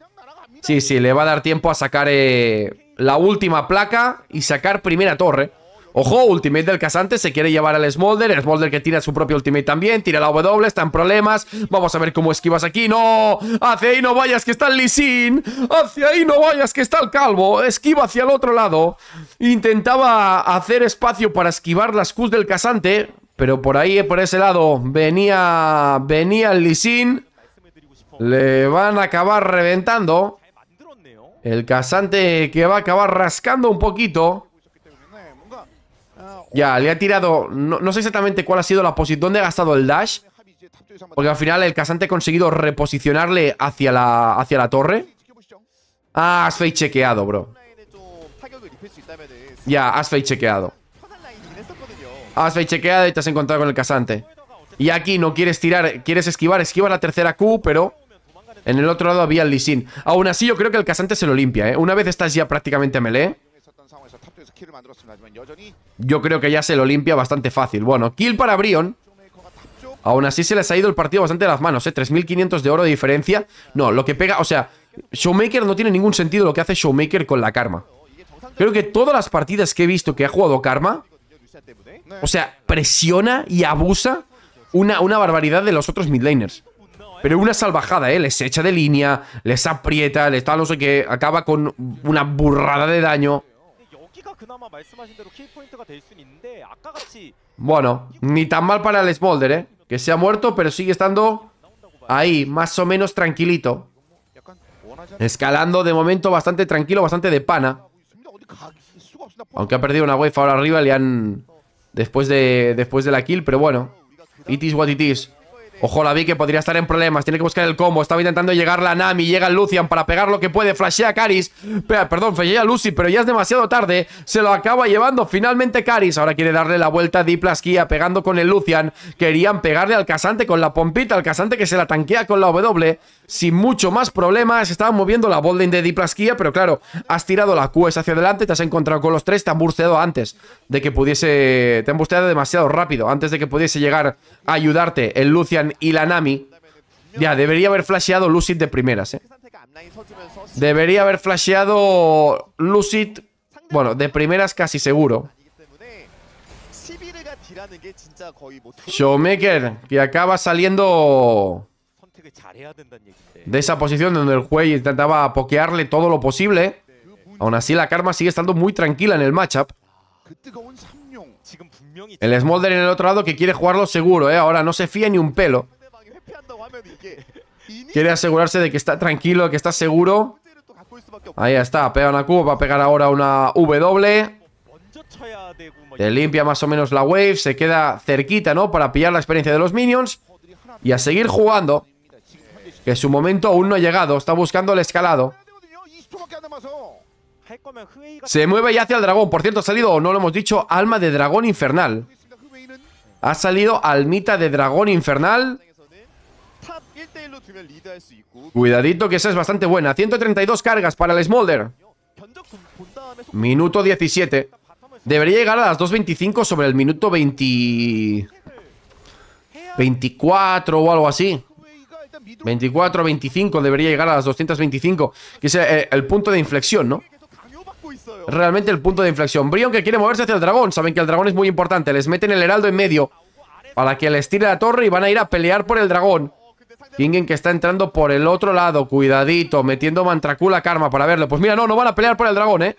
Sí, sí, le va a dar tiempo a sacar... Eh la última placa y sacar primera torre. Ojo, ultimate del casante, se quiere llevar al Smolder El Smolder que tira su propio ultimate también Tira la W, está en problemas Vamos a ver cómo esquivas aquí ¡No! Hacia ahí no vayas que está el Lisin Hacia ahí no vayas que está el Calvo Esquiva hacia el otro lado Intentaba hacer espacio para esquivar las Qs del casante Pero por ahí, eh, por ese lado Venía, venía el Lisin Le van a acabar reventando el casante que va a acabar rascando un poquito. Ya, le ha tirado... No, sé exactamente cuál ha sido la posición. ¿Dónde ha gastado el dash? Porque al final el casante ha conseguido reposicionarle hacia la, hacia la torre. Ah, has chequeado, bro. Ya, has fake chequeado. Has fake chequeado y te has encontrado con el casante. Y aquí no quieres tirar, quieres esquivar, esquiva la tercera Q, pero en el otro lado había el Lee Aún así, yo creo que el casante se lo limpia, ¿eh? Una vez estás ya prácticamente a melee. Yo creo que ya se lo limpia bastante fácil. Bueno, kill para Brion. Aún así se les ha ido el partido bastante de las manos, ¿eh? 3.500 de oro de diferencia. No, lo que pega... O sea, Showmaker no tiene ningún sentido lo que hace Showmaker con la Karma. Creo que todas las partidas que he visto que ha jugado Karma... O sea, presiona y abusa una, una barbaridad de los otros midlaners. Pero una salvajada, ¿eh? Les echa de línea, les aprieta, les está no sé qué. Acaba con una burrada de daño. Bueno, ni tan mal para el Smolder, ¿eh? Que se ha muerto, pero sigue estando ahí, más o menos tranquilito. Escalando de momento bastante tranquilo, bastante de pana. Aunque ha perdido una wave ahora arriba, le han... Después de, después de la kill, pero bueno. It is what it is. Ojo, la vi que podría estar en problemas. Tiene que buscar el combo. Estaba intentando llegar la Nami. Llega el Lucian para pegar lo que puede. Flashea a Caris. perdón, flashea a Lucy, pero ya es demasiado tarde. Se lo acaba llevando finalmente Caris. Ahora quiere darle la vuelta a Diplasquía pegando con el Lucian. Querían pegarle al Casante con la pompita. Al Casante que se la tanquea con la W. Sin mucho más problemas. estaba moviendo la Bolden de Diplasquía, pero claro, has tirado la QS hacia adelante. Te has encontrado con los tres. Te han bursteado antes de que pudiese. Te han demasiado rápido. Antes de que pudiese llegar a ayudarte el Lucian y la Nami. Ya, debería haber flasheado Lucid de primeras, ¿eh? Debería haber flasheado Lucid, bueno, de primeras casi seguro. Showmaker, que acaba saliendo de esa posición donde el juez intentaba pokearle todo lo posible. Aún así, la karma sigue estando muy tranquila en el matchup. El Smolder en el otro lado que quiere jugarlo seguro, ¿eh? Ahora no se fía ni un pelo. Quiere asegurarse de que está tranquilo, que está seguro. Ahí está, pega una cubo. va a pegar ahora una W. Le limpia más o menos la wave, se queda cerquita, ¿no? Para pillar la experiencia de los minions. Y a seguir jugando. Que su momento aún no ha llegado, está buscando el escalado. Se mueve ya hacia el dragón. Por cierto, ha salido, o no lo hemos dicho, alma de dragón infernal. Ha salido almita de dragón infernal. Cuidadito que esa es bastante buena. 132 cargas para el Smolder. Minuto 17. Debería llegar a las 2.25 sobre el minuto 20... 24 o algo así. 24, 25, debería llegar a las 225, que es eh, el punto de inflexión, ¿no? realmente el punto de inflexión. Brion que quiere moverse hacia el dragón. Saben que el dragón es muy importante. Les meten el heraldo en medio para que les tire la torre y van a ir a pelear por el dragón. Kingen que está entrando por el otro lado. Cuidadito, metiendo Mantracula Karma para verlo. Pues mira, no, no van a pelear por el dragón, ¿eh?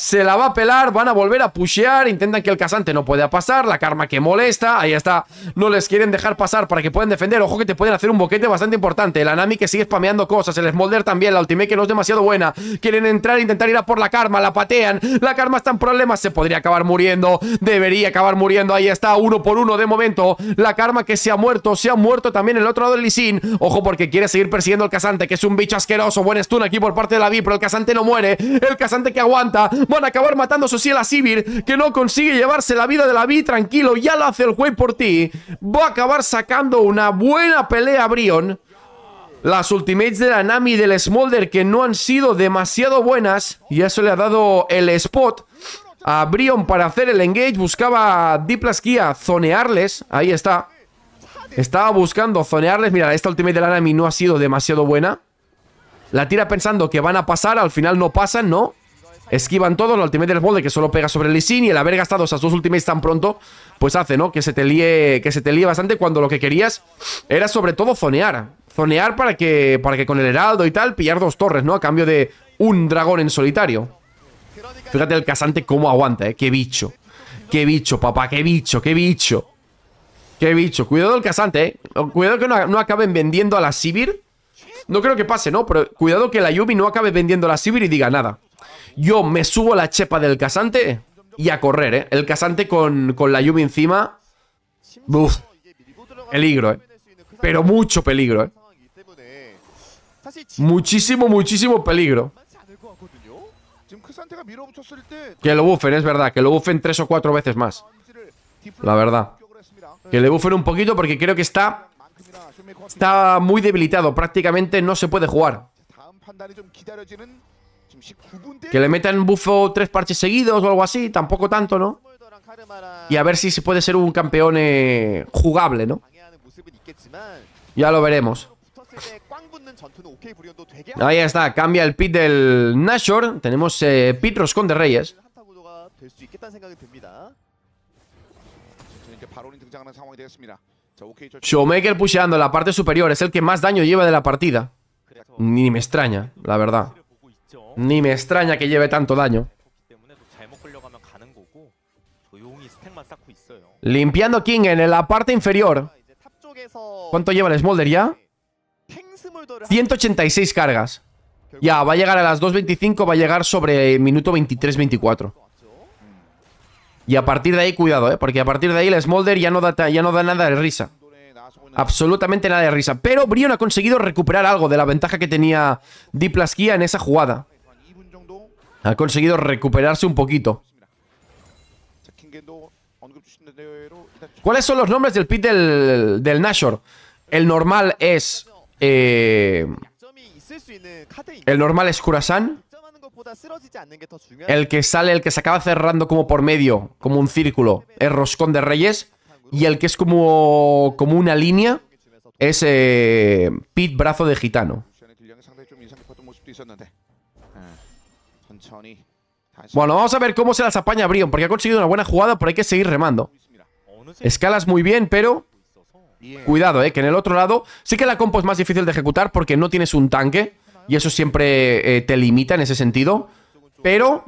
Se la va a pelar, van a volver a pushear, intentan que el casante no pueda pasar, la karma que molesta, ahí está, no les quieren dejar pasar para que puedan defender, ojo que te pueden hacer un boquete bastante importante, la Nami que sigue spameando cosas, el Smolder también, la Ultimate que no es demasiado buena, quieren entrar e intentar ir a por la karma, la patean, la karma está en problemas, se podría acabar muriendo, debería acabar muriendo, ahí está, uno por uno de momento, la karma que se ha muerto, se ha muerto también el otro lado del Lisin, ojo porque quiere seguir persiguiendo al casante, que es un bicho asqueroso, buen stun aquí por parte de la Vi, pero el casante no muere, el casante que aguanta, van a acabar matando su a civil que no consigue llevarse la vida de la Vi, tranquilo, ya lo hace el juez por ti. Va a acabar sacando una buena pelea a Brion. Las ultimates de la Nami y del Smolder que no han sido demasiado buenas. Y eso le ha dado el spot a Brion para hacer el engage. Buscaba Diplasquía zonearles. Ahí está. Estaba buscando zonearles. Mira, esta ultimate de la Nami no ha sido demasiado buena. La tira pensando que van a pasar. Al final no pasan, ¿no? Esquivan todo, la ultimate del de que solo pega sobre el Sin y el haber gastado esas dos ultimates tan pronto, pues hace, ¿no? Que se te líe, que se te bastante cuando lo que querías era sobre todo zonear. Zonear para que, para que con el heraldo y tal pillar dos torres, ¿no? A cambio de un dragón en solitario. Fíjate el casante cómo aguanta, ¿eh? Qué bicho. Qué bicho, papá, qué bicho, qué bicho. Qué bicho. Cuidado el casante, ¿eh? Cuidado que no, acaben vendiendo a la Sivir No creo que pase, ¿no? Pero cuidado que la Yumi no acabe vendiendo a la Sivir y diga nada. Yo me subo la chepa del casante y a correr, ¿eh? El casante con, la lluvia encima. Buf Peligro, ¿eh? Pero mucho peligro, ¿eh? Muchísimo, muchísimo peligro. Que lo bufen, es verdad. Que lo bufen tres o cuatro veces más. La verdad. Que le bufen un poquito porque creo que está... Está muy debilitado. Prácticamente no se puede jugar. Que le metan buffo tres parches seguidos o algo así, tampoco tanto, ¿no? Y a ver si se puede ser un campeón eh, jugable, ¿no? Ya lo veremos. Ahí está, cambia el pit del Nashor. Tenemos eh, pitros pit de Reyes. Showmaker pusheando en la parte superior. Es el que más daño lleva de la partida. Ni me extraña, la verdad. Ni me extraña que lleve tanto daño. Limpiando King en la parte inferior. ¿Cuánto lleva el Smolder ya? 186 cargas. Ya, va a llegar a las 2.25, va a llegar sobre minuto 23-24. Y a partir de ahí, cuidado, ¿eh? Porque a partir de ahí el Smolder ya no da, ya no da nada de risa. Absolutamente nada de risa. Pero Brion ha conseguido recuperar algo de la ventaja que tenía Diplaskia en esa jugada. Ha conseguido recuperarse un poquito. ¿Cuáles son los nombres del pit del, del Nashor? El normal es... Eh, el normal es Kurasan. El que sale, el que se acaba cerrando como por medio, como un círculo, es Roscón de Reyes. Y el que es como, como una línea es eh, Pit Brazo de Gitano. Bueno, vamos a ver cómo se las apaña Brion, porque ha conseguido una buena jugada, pero hay que seguir remando. Escalas muy bien, pero... Cuidado, eh, que en el otro lado sí que la compo es más difícil de ejecutar porque no tienes un tanque y eso siempre eh, te limita en ese sentido. Pero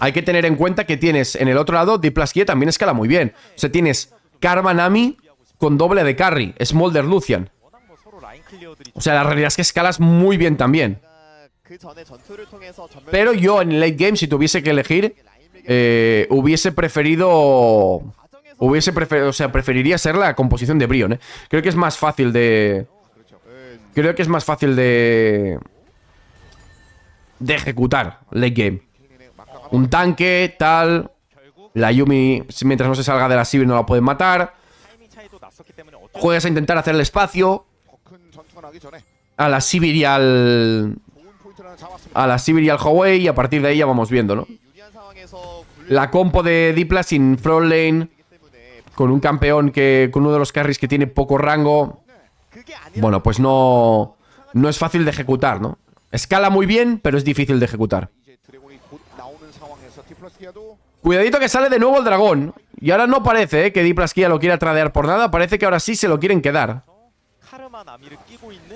hay que tener en cuenta que tienes en el otro lado Diplaskie también escala muy bien. O sea, tienes Karma Nami con doble de carry, Smolder Lucian. O sea, la realidad es que escalas muy bien también. Pero yo en late game, si tuviese que elegir, eh, hubiese preferido... Hubiese preferido, o sea, preferiría ser la composición de Brion, ¿eh? Creo que es más fácil de... Creo que es más fácil de... De ejecutar late game. Un tanque, tal... La Yumi, mientras no se salga de la Sivir, no la pueden matar. Juegas a intentar hacer el espacio. A la Sivir y al a la Sibir y al Huawei y a partir de ahí ya vamos viendo, ¿no? La compo de Dipla sin front lane con un campeón que con uno de los carries que tiene poco rango. Bueno, pues no no es fácil de ejecutar, ¿no? Escala muy bien, pero es difícil de ejecutar. Cuidadito que sale de nuevo el dragón. Y ahora no parece ¿eh? que Diplasquia lo quiera tradear por nada. Parece que ahora sí se lo quieren quedar.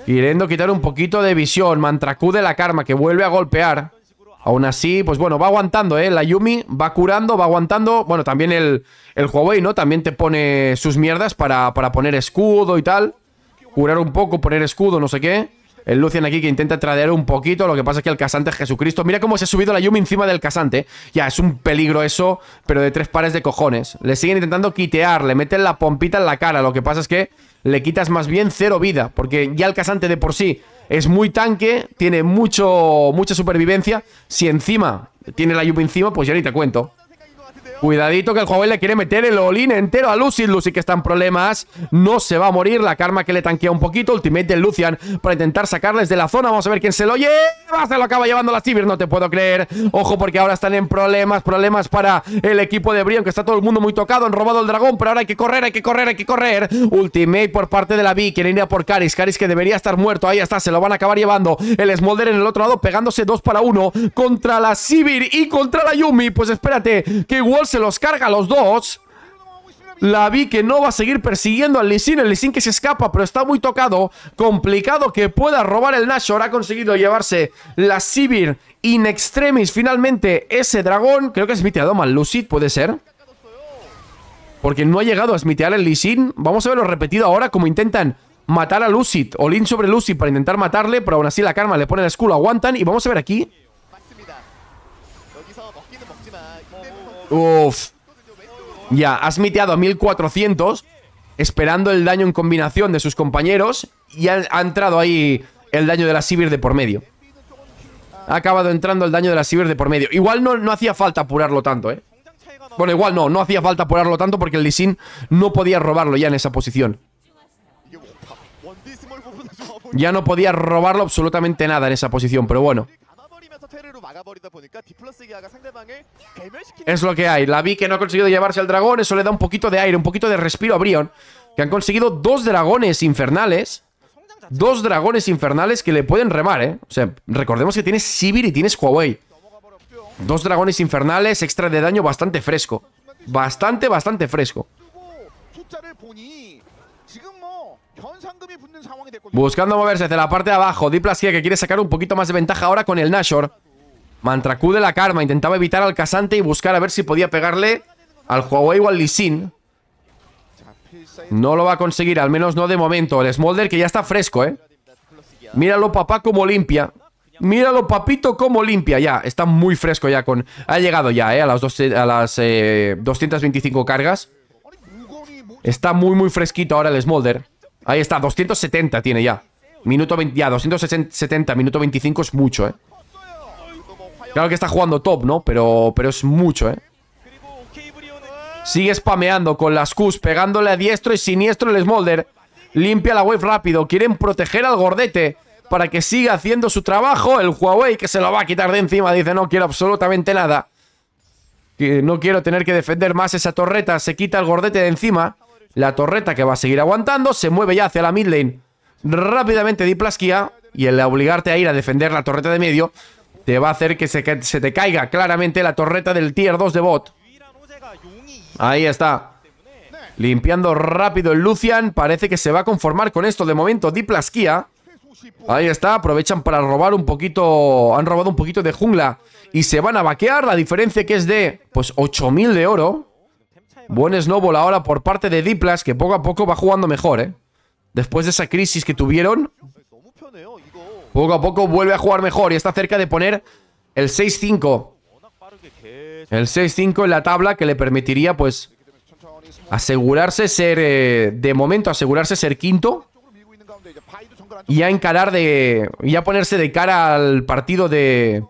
Queriendo quitar un poquito de visión. mantracude la karma que vuelve a golpear. Aún así, pues bueno, va aguantando, ¿eh? La Yumi va curando, va aguantando. Bueno, también el, el Huawei, ¿no? También te pone sus mierdas para, para poner escudo y tal. Curar un poco, poner escudo, no sé qué. El Lucian aquí que intenta tradear un poquito. Lo que pasa es que el casante es Jesucristo. Mira cómo se ha subido la Yumi encima del casante. Ya, es un peligro eso, pero de tres pares de cojones. Le siguen intentando quitear, le meten la pompita en la cara. Lo que pasa es que le quitas más bien cero vida, porque ya el casante de por sí es muy tanque, tiene mucho, mucha supervivencia, si encima tiene la lluvia encima, pues ya ni te cuento. Cuidadito que el Huawei le quiere meter el olín entero a Lucy. Lucy que está en problemas. No se va a morir. La karma que le tanquea un poquito. Ultimate de Lucian para intentar sacarles de la zona. Vamos a ver quién se lo lleva. Se lo acaba llevando la Sivir. No te puedo creer. Ojo porque ahora están en problemas. Problemas para el equipo de Brion. Que está todo el mundo muy tocado. Han robado el dragón. Pero ahora hay que correr, hay que correr, hay que correr. Ultimate por parte de la Vi. quiere ir a por Karis, Karis que debería estar muerto. Ahí está. Se lo van a acabar llevando. El Smolder en el otro lado. Pegándose dos para uno Contra la Sivir y contra la Yumi. Pues espérate. Que Wolf se los carga a los dos. La vi que no va a seguir persiguiendo al Lissin. El Lissin que se escapa, pero está muy tocado. Complicado que pueda robar el Nash. Ahora ha conseguido llevarse la Sivir in extremis. Finalmente, ese dragón. Creo que es miteado mal Lucid, puede ser. Porque no ha llegado a smitear el Sin, Vamos a verlo repetido ahora como intentan matar a Lucid. Olin sobre Lucid para intentar matarle, pero aún así la karma le pone la escudo. Aguantan y vamos a ver aquí Uf. Ya, has miteado a 1400 esperando el daño en combinación de sus compañeros y ha, entrado ahí el daño de la Sivir de por medio. Ha acabado entrando el daño de la Sivir de por medio. Igual no, no hacía falta apurarlo tanto, ¿eh? Bueno, igual no, no hacía falta apurarlo tanto porque el Lisin no podía robarlo ya en esa posición. Ya no podía robarlo absolutamente nada en esa posición, pero bueno. Es lo que hay. La Vi que no ha conseguido llevarse al dragón. Eso le da un poquito de aire, un poquito de respiro a Brion. Que han conseguido dos dragones infernales. Dos dragones infernales que le pueden remar, ¿eh? O sea, recordemos que tienes Sibir y tienes Huawei. Dos dragones infernales, extra de daño bastante fresco. Bastante, bastante fresco. Buscando moverse hacia la parte de abajo. Diplasia que quiere sacar un poquito más de ventaja ahora con el Nashor. Mantracude la Karma. Intentaba evitar al Casante y buscar a ver si podía pegarle al Huawei o al Lisin. No lo va a conseguir, al menos no de momento. El Smolder que ya está fresco, ¿eh? Míralo, papá, como limpia. Míralo, papito, como limpia. Ya, está muy fresco ya con... Ha llegado ya, ¿eh? A las, 225 eh, cargas. Está muy, muy fresquito ahora el Smolder. Ahí está, 270 tiene ya. Minuto 20, ya, 270, minuto 25 es mucho, ¿eh? Claro que está jugando top, ¿no? Pero, pero es mucho, ¿eh? Sigue spameando con las Qs, pegándole a diestro y siniestro el Smolder. Limpia la wave rápido. Quieren proteger al gordete para que siga haciendo su trabajo. El Huawei que se lo va a quitar de encima. Dice, no quiero absolutamente nada. Que No quiero tener que defender más esa torreta. Se quita el gordete de encima. La torreta que va a seguir aguantando. Se mueve ya hacia la mid lane. Rápidamente Diplasquia. Y el obligarte a ir a defender la torreta de medio. Te va a hacer que se, te caiga claramente la torreta del tier 2 de bot. Ahí está. Limpiando rápido el Lucian. Parece que se va a conformar con esto de momento Diplasquia. Ahí está, aprovechan para robar un poquito... Han robado un poquito de jungla. Y se van a vaquear. La diferencia que es de, pues, 8.000 de oro. Buen snowball ahora por parte de Diplas, que poco a poco va jugando mejor, ¿eh? Después de esa crisis que tuvieron, poco a poco vuelve a jugar mejor y está cerca de poner el 6-5. El 6-5 en la tabla que le permitiría, pues, asegurarse ser, eh, de momento, asegurarse ser quinto. Y a encarar de... Y a ponerse de cara al partido de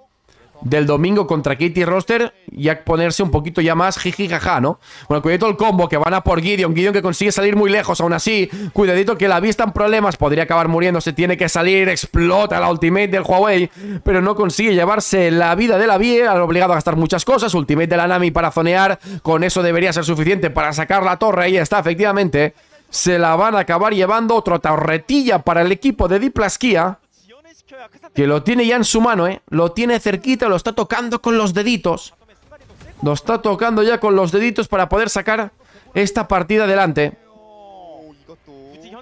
del domingo contra Katie Roster, a ponerse un poquito ya más jiji ¿no? Bueno, cuidadito el combo que van a por Gideon, Gideon que consigue salir muy lejos, aún así, cuidadito que la está en problemas, podría acabar muriendo, se tiene que salir, explota la ultimate del Huawei, pero no consigue llevarse la vida de la vie, Ha obligado a gastar muchas cosas, ultimate de la Nami para zonear, con eso debería ser suficiente para sacar la torre, ahí está, efectivamente, se la van a acabar llevando, otra torretilla para el equipo de Diplasquía, que lo tiene ya en su mano, ¿eh? Lo tiene cerquita, lo está tocando con los deditos. Lo está tocando ya con los deditos para poder sacar esta partida adelante.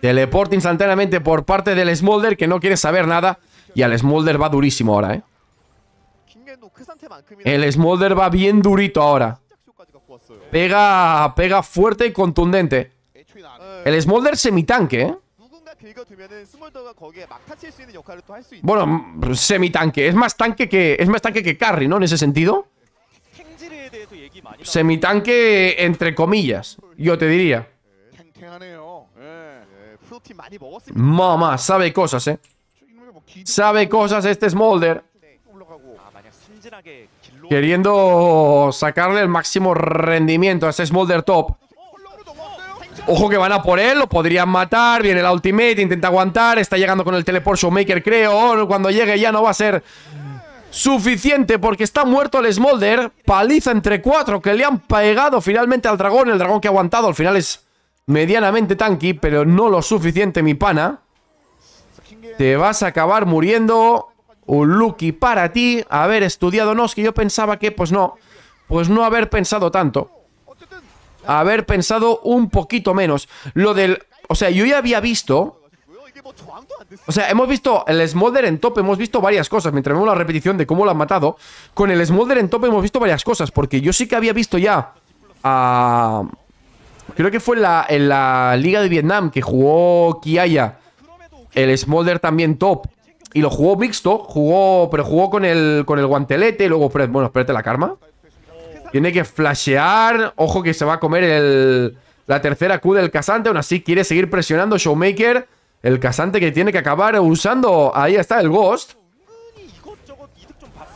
Teleporte instantáneamente por parte del Smolder que no quiere saber nada. Y al Smolder va durísimo ahora, ¿eh? El Smolder va bien durito ahora. Pega, pega fuerte y contundente. El Smolder semitanque, ¿eh? Bueno, semi tanque. Es más tanque que. Es más tanque que carry, ¿no? En ese sentido. Semi tanque entre comillas. Yo te diría. Mamá, sabe cosas, eh. Sabe cosas este Smolder. Queriendo sacarle el máximo rendimiento a ese Smolder top. Ojo que van a por él, lo podrían matar. Viene la ultimate, intenta aguantar. Está llegando con el teleport maker, creo. Cuando llegue ya no va a ser suficiente porque está muerto el Smolder. Paliza entre cuatro que le han pegado finalmente al dragón. El dragón que ha aguantado al final es medianamente tanky, pero no lo suficiente, mi pana. Te vas a acabar muriendo. Un lucky para ti. Haber estudiado nos, que yo pensaba que, pues no. Pues no haber pensado tanto haber pensado un poquito menos. Lo del... O sea, yo ya había visto... O sea, hemos visto el Smolder en top, hemos visto varias cosas. Mientras vemos la repetición de cómo lo han matado, con el Smolder en top hemos visto varias cosas. Porque yo sí que había visto ya Creo que fue en la, en la Liga de Vietnam que jugó Kiaya. El Smolder también top. Y lo jugó mixto, jugó, pero jugó con el, con el guantelete. Y luego, bueno, espérate la karma. Tiene que flashear. Ojo que se va a comer el, la tercera Q del casante. Aún así quiere seguir presionando Showmaker. El casante que tiene que acabar usando... Ahí está el Ghost.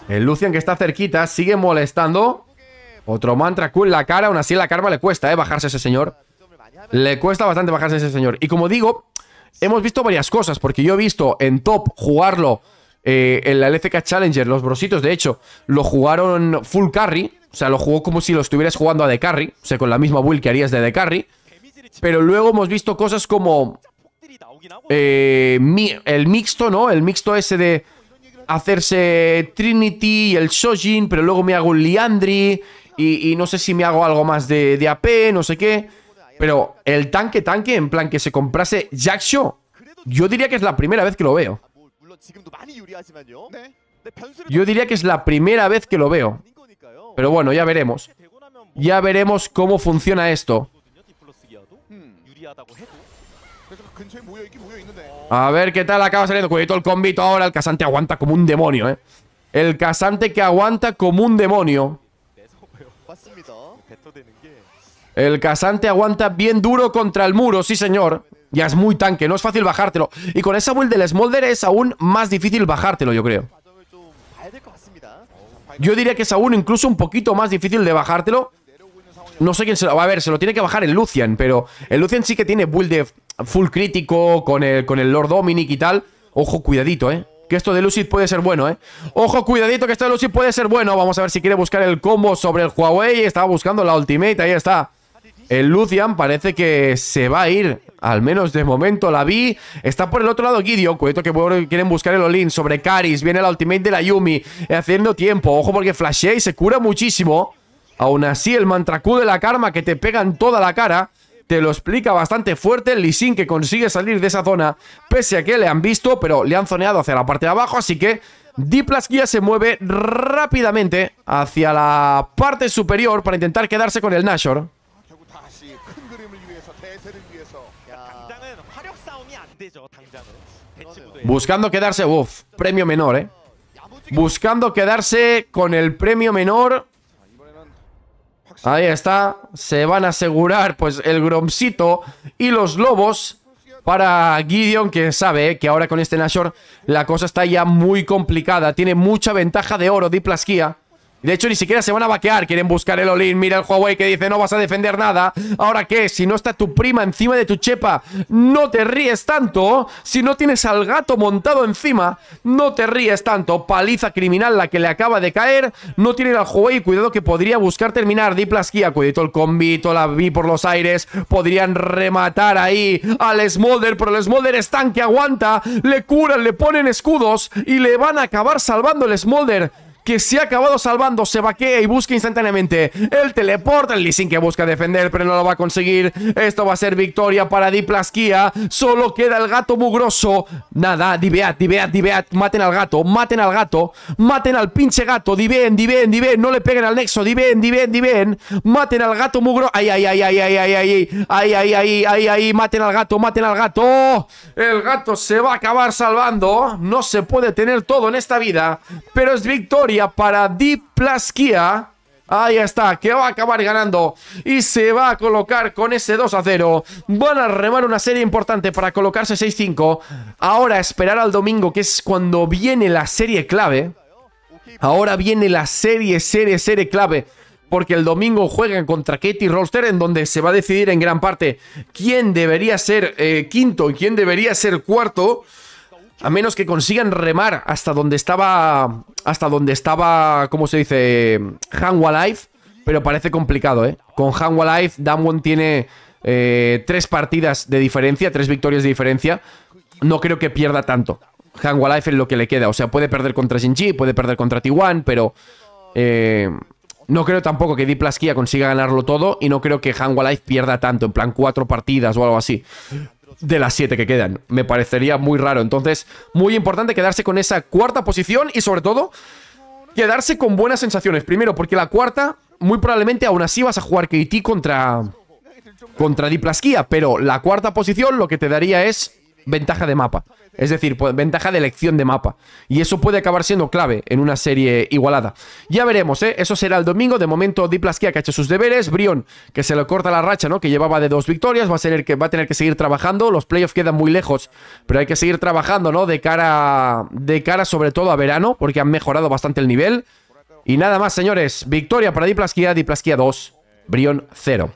El Lucian que está cerquita sigue molestando. Otro mantra Q en la cara. Aún así la karma le cuesta, ¿eh? Bajarse a ese señor. Le cuesta bastante bajarse a ese señor. Y como digo, hemos visto varias cosas. Porque yo he visto en top jugarlo... Eh, en la LCK Challenger, los brositos, de hecho, lo jugaron full carry. O sea, lo jugó como si lo estuvieras jugando a De Carry. O sea, con la misma build que harías de The Carry. Pero luego hemos visto cosas como... Eh, el mixto, ¿no? El mixto ese de hacerse Trinity y el Sojin, pero luego me hago un Liandry y, no sé si me hago algo más de, de, AP, no sé qué. Pero el tanque tanque, en plan que se comprase Jack yo diría que es la primera vez que lo veo. Yo diría que es la primera vez que lo veo. Pero bueno, ya veremos. Ya veremos cómo funciona esto. A ver qué tal acaba saliendo. Cuidado el combito ahora. El casante aguanta como un demonio, ¿eh? El casante que aguanta como un demonio. El casante aguanta bien duro contra el muro, sí señor. Ya es muy tanque, no es fácil bajártelo. Y con esa build del Smolder es aún más difícil bajártelo, yo creo. Yo diría que es aún incluso un poquito más difícil de bajártelo. No sé quién se lo va a ver, se lo tiene que bajar el Lucian, pero el Lucian sí que tiene build de full crítico con el, con el Lord Dominic y tal. Ojo, cuidadito, ¿eh? Que esto de Lucid puede ser bueno, ¿eh? Ojo, cuidadito, que esto de Lucid puede ser bueno. Vamos a ver si quiere buscar el combo sobre el Huawei. Estaba buscando la ultimate, ahí está. El Lucian parece que se va a ir. Al menos de momento la vi. Está por el otro lado Gideon. Cuento que quieren buscar el Olin sobre Karis. Viene la ultimate de la Yumi. Haciendo tiempo. Ojo porque Flashea se cura muchísimo. Aún así, el mantracú de la karma que te pega en toda la cara. Te lo explica bastante fuerte el Sin que consigue salir de esa zona. Pese a que le han visto, pero le han zoneado hacia la parte de abajo. Así que Diplasquia se mueve rápidamente hacia la parte superior para intentar quedarse con el Nashor. Buscando quedarse... Uff, premio menor, ¿eh? Buscando quedarse con el premio menor. Ahí está. Se van a asegurar, pues, el gromcito y los Lobos para Gideon, que sabe eh, que ahora con este Nashor la cosa está ya muy complicada. Tiene mucha ventaja de oro Diplasquía. De hecho, ni siquiera se van a vaquear. Quieren buscar el Olin. Mira el Huawei que dice, no vas a defender nada. ¿Ahora qué? Si no está tu prima encima de tu chepa, no te ríes tanto. Si no tienes al gato montado encima, no te ríes tanto. Paliza criminal la que le acaba de caer. No tiene al Huawei. Cuidado que podría buscar terminar. Diplasquía, cuidado el combito, la vi por los aires. Podrían rematar ahí al Smolder, pero el Smolder es tan que aguanta. Le curan, le ponen escudos y le van a acabar salvando el Smolder que se ha acabado salvando, se vaquea y busca instantáneamente el teleporte, el Lee que busca defender, pero no lo va a conseguir. Esto va a ser victoria para Diplasquía. Solo queda el gato mugroso. Nada, Diveat, Diveat, Diveat. Maten al gato, maten al gato, maten al pinche gato. diben diben diben No le peguen al nexo. diben diben diben Maten al gato mugroso. Ay, ay, ay, ay, ay, ay, ay, ay, ay, ay, ay, ay. Maten al gato, maten al gato. El gato se va a acabar salvando. No se puede tener todo en esta vida, pero es victoria para para plasquia Ahí está, que va a acabar ganando y se va a colocar con ese 2 a 0. Van a remar una serie importante para colocarse 6-5. Ahora esperar al domingo, que es cuando viene la serie clave. Ahora viene la serie, serie, serie clave. Porque el domingo juegan contra Katie Rolster, en donde se va a decidir en gran parte quién debería ser eh, quinto y quién debería ser cuarto. A menos que consigan remar hasta donde estaba hasta donde estaba, ¿cómo se dice? Hanwa Life, pero parece complicado, ¿eh? Con Hanwha Life, Damwon tiene eh, tres partidas de diferencia, tres victorias de diferencia. No creo que pierda tanto. Hanwha Life es lo que le queda. O sea, puede perder contra Shinji, puede perder contra t pero... Eh, no creo tampoco que Diplasquia consiga ganarlo todo y no creo que Hanwha Life pierda tanto, en plan cuatro partidas o algo así de las 7 que quedan. Me parecería muy raro. Entonces, muy importante quedarse con esa cuarta posición y sobre todo quedarse con buenas sensaciones. Primero, porque la cuarta, muy probablemente aún así vas a jugar KT contra, contra Diplasquía, pero la cuarta posición lo que te daría es ventaja de mapa. Es decir, pues, ventaja de elección de mapa. Y eso puede acabar siendo clave en una serie igualada. Ya veremos, ¿eh? Eso será el domingo. De momento, Diplasquia que ha hecho sus deberes. Brion, que se le corta la racha, ¿no? Que llevaba de dos victorias. Va a, ser que, va a tener que seguir trabajando. Los playoffs quedan muy lejos. Pero hay que seguir trabajando, ¿no? De cara, de cara sobre todo a verano. Porque han mejorado bastante el nivel. Y nada más, señores. Victoria para Diplasquia. Diplasquia 2. Brion 0.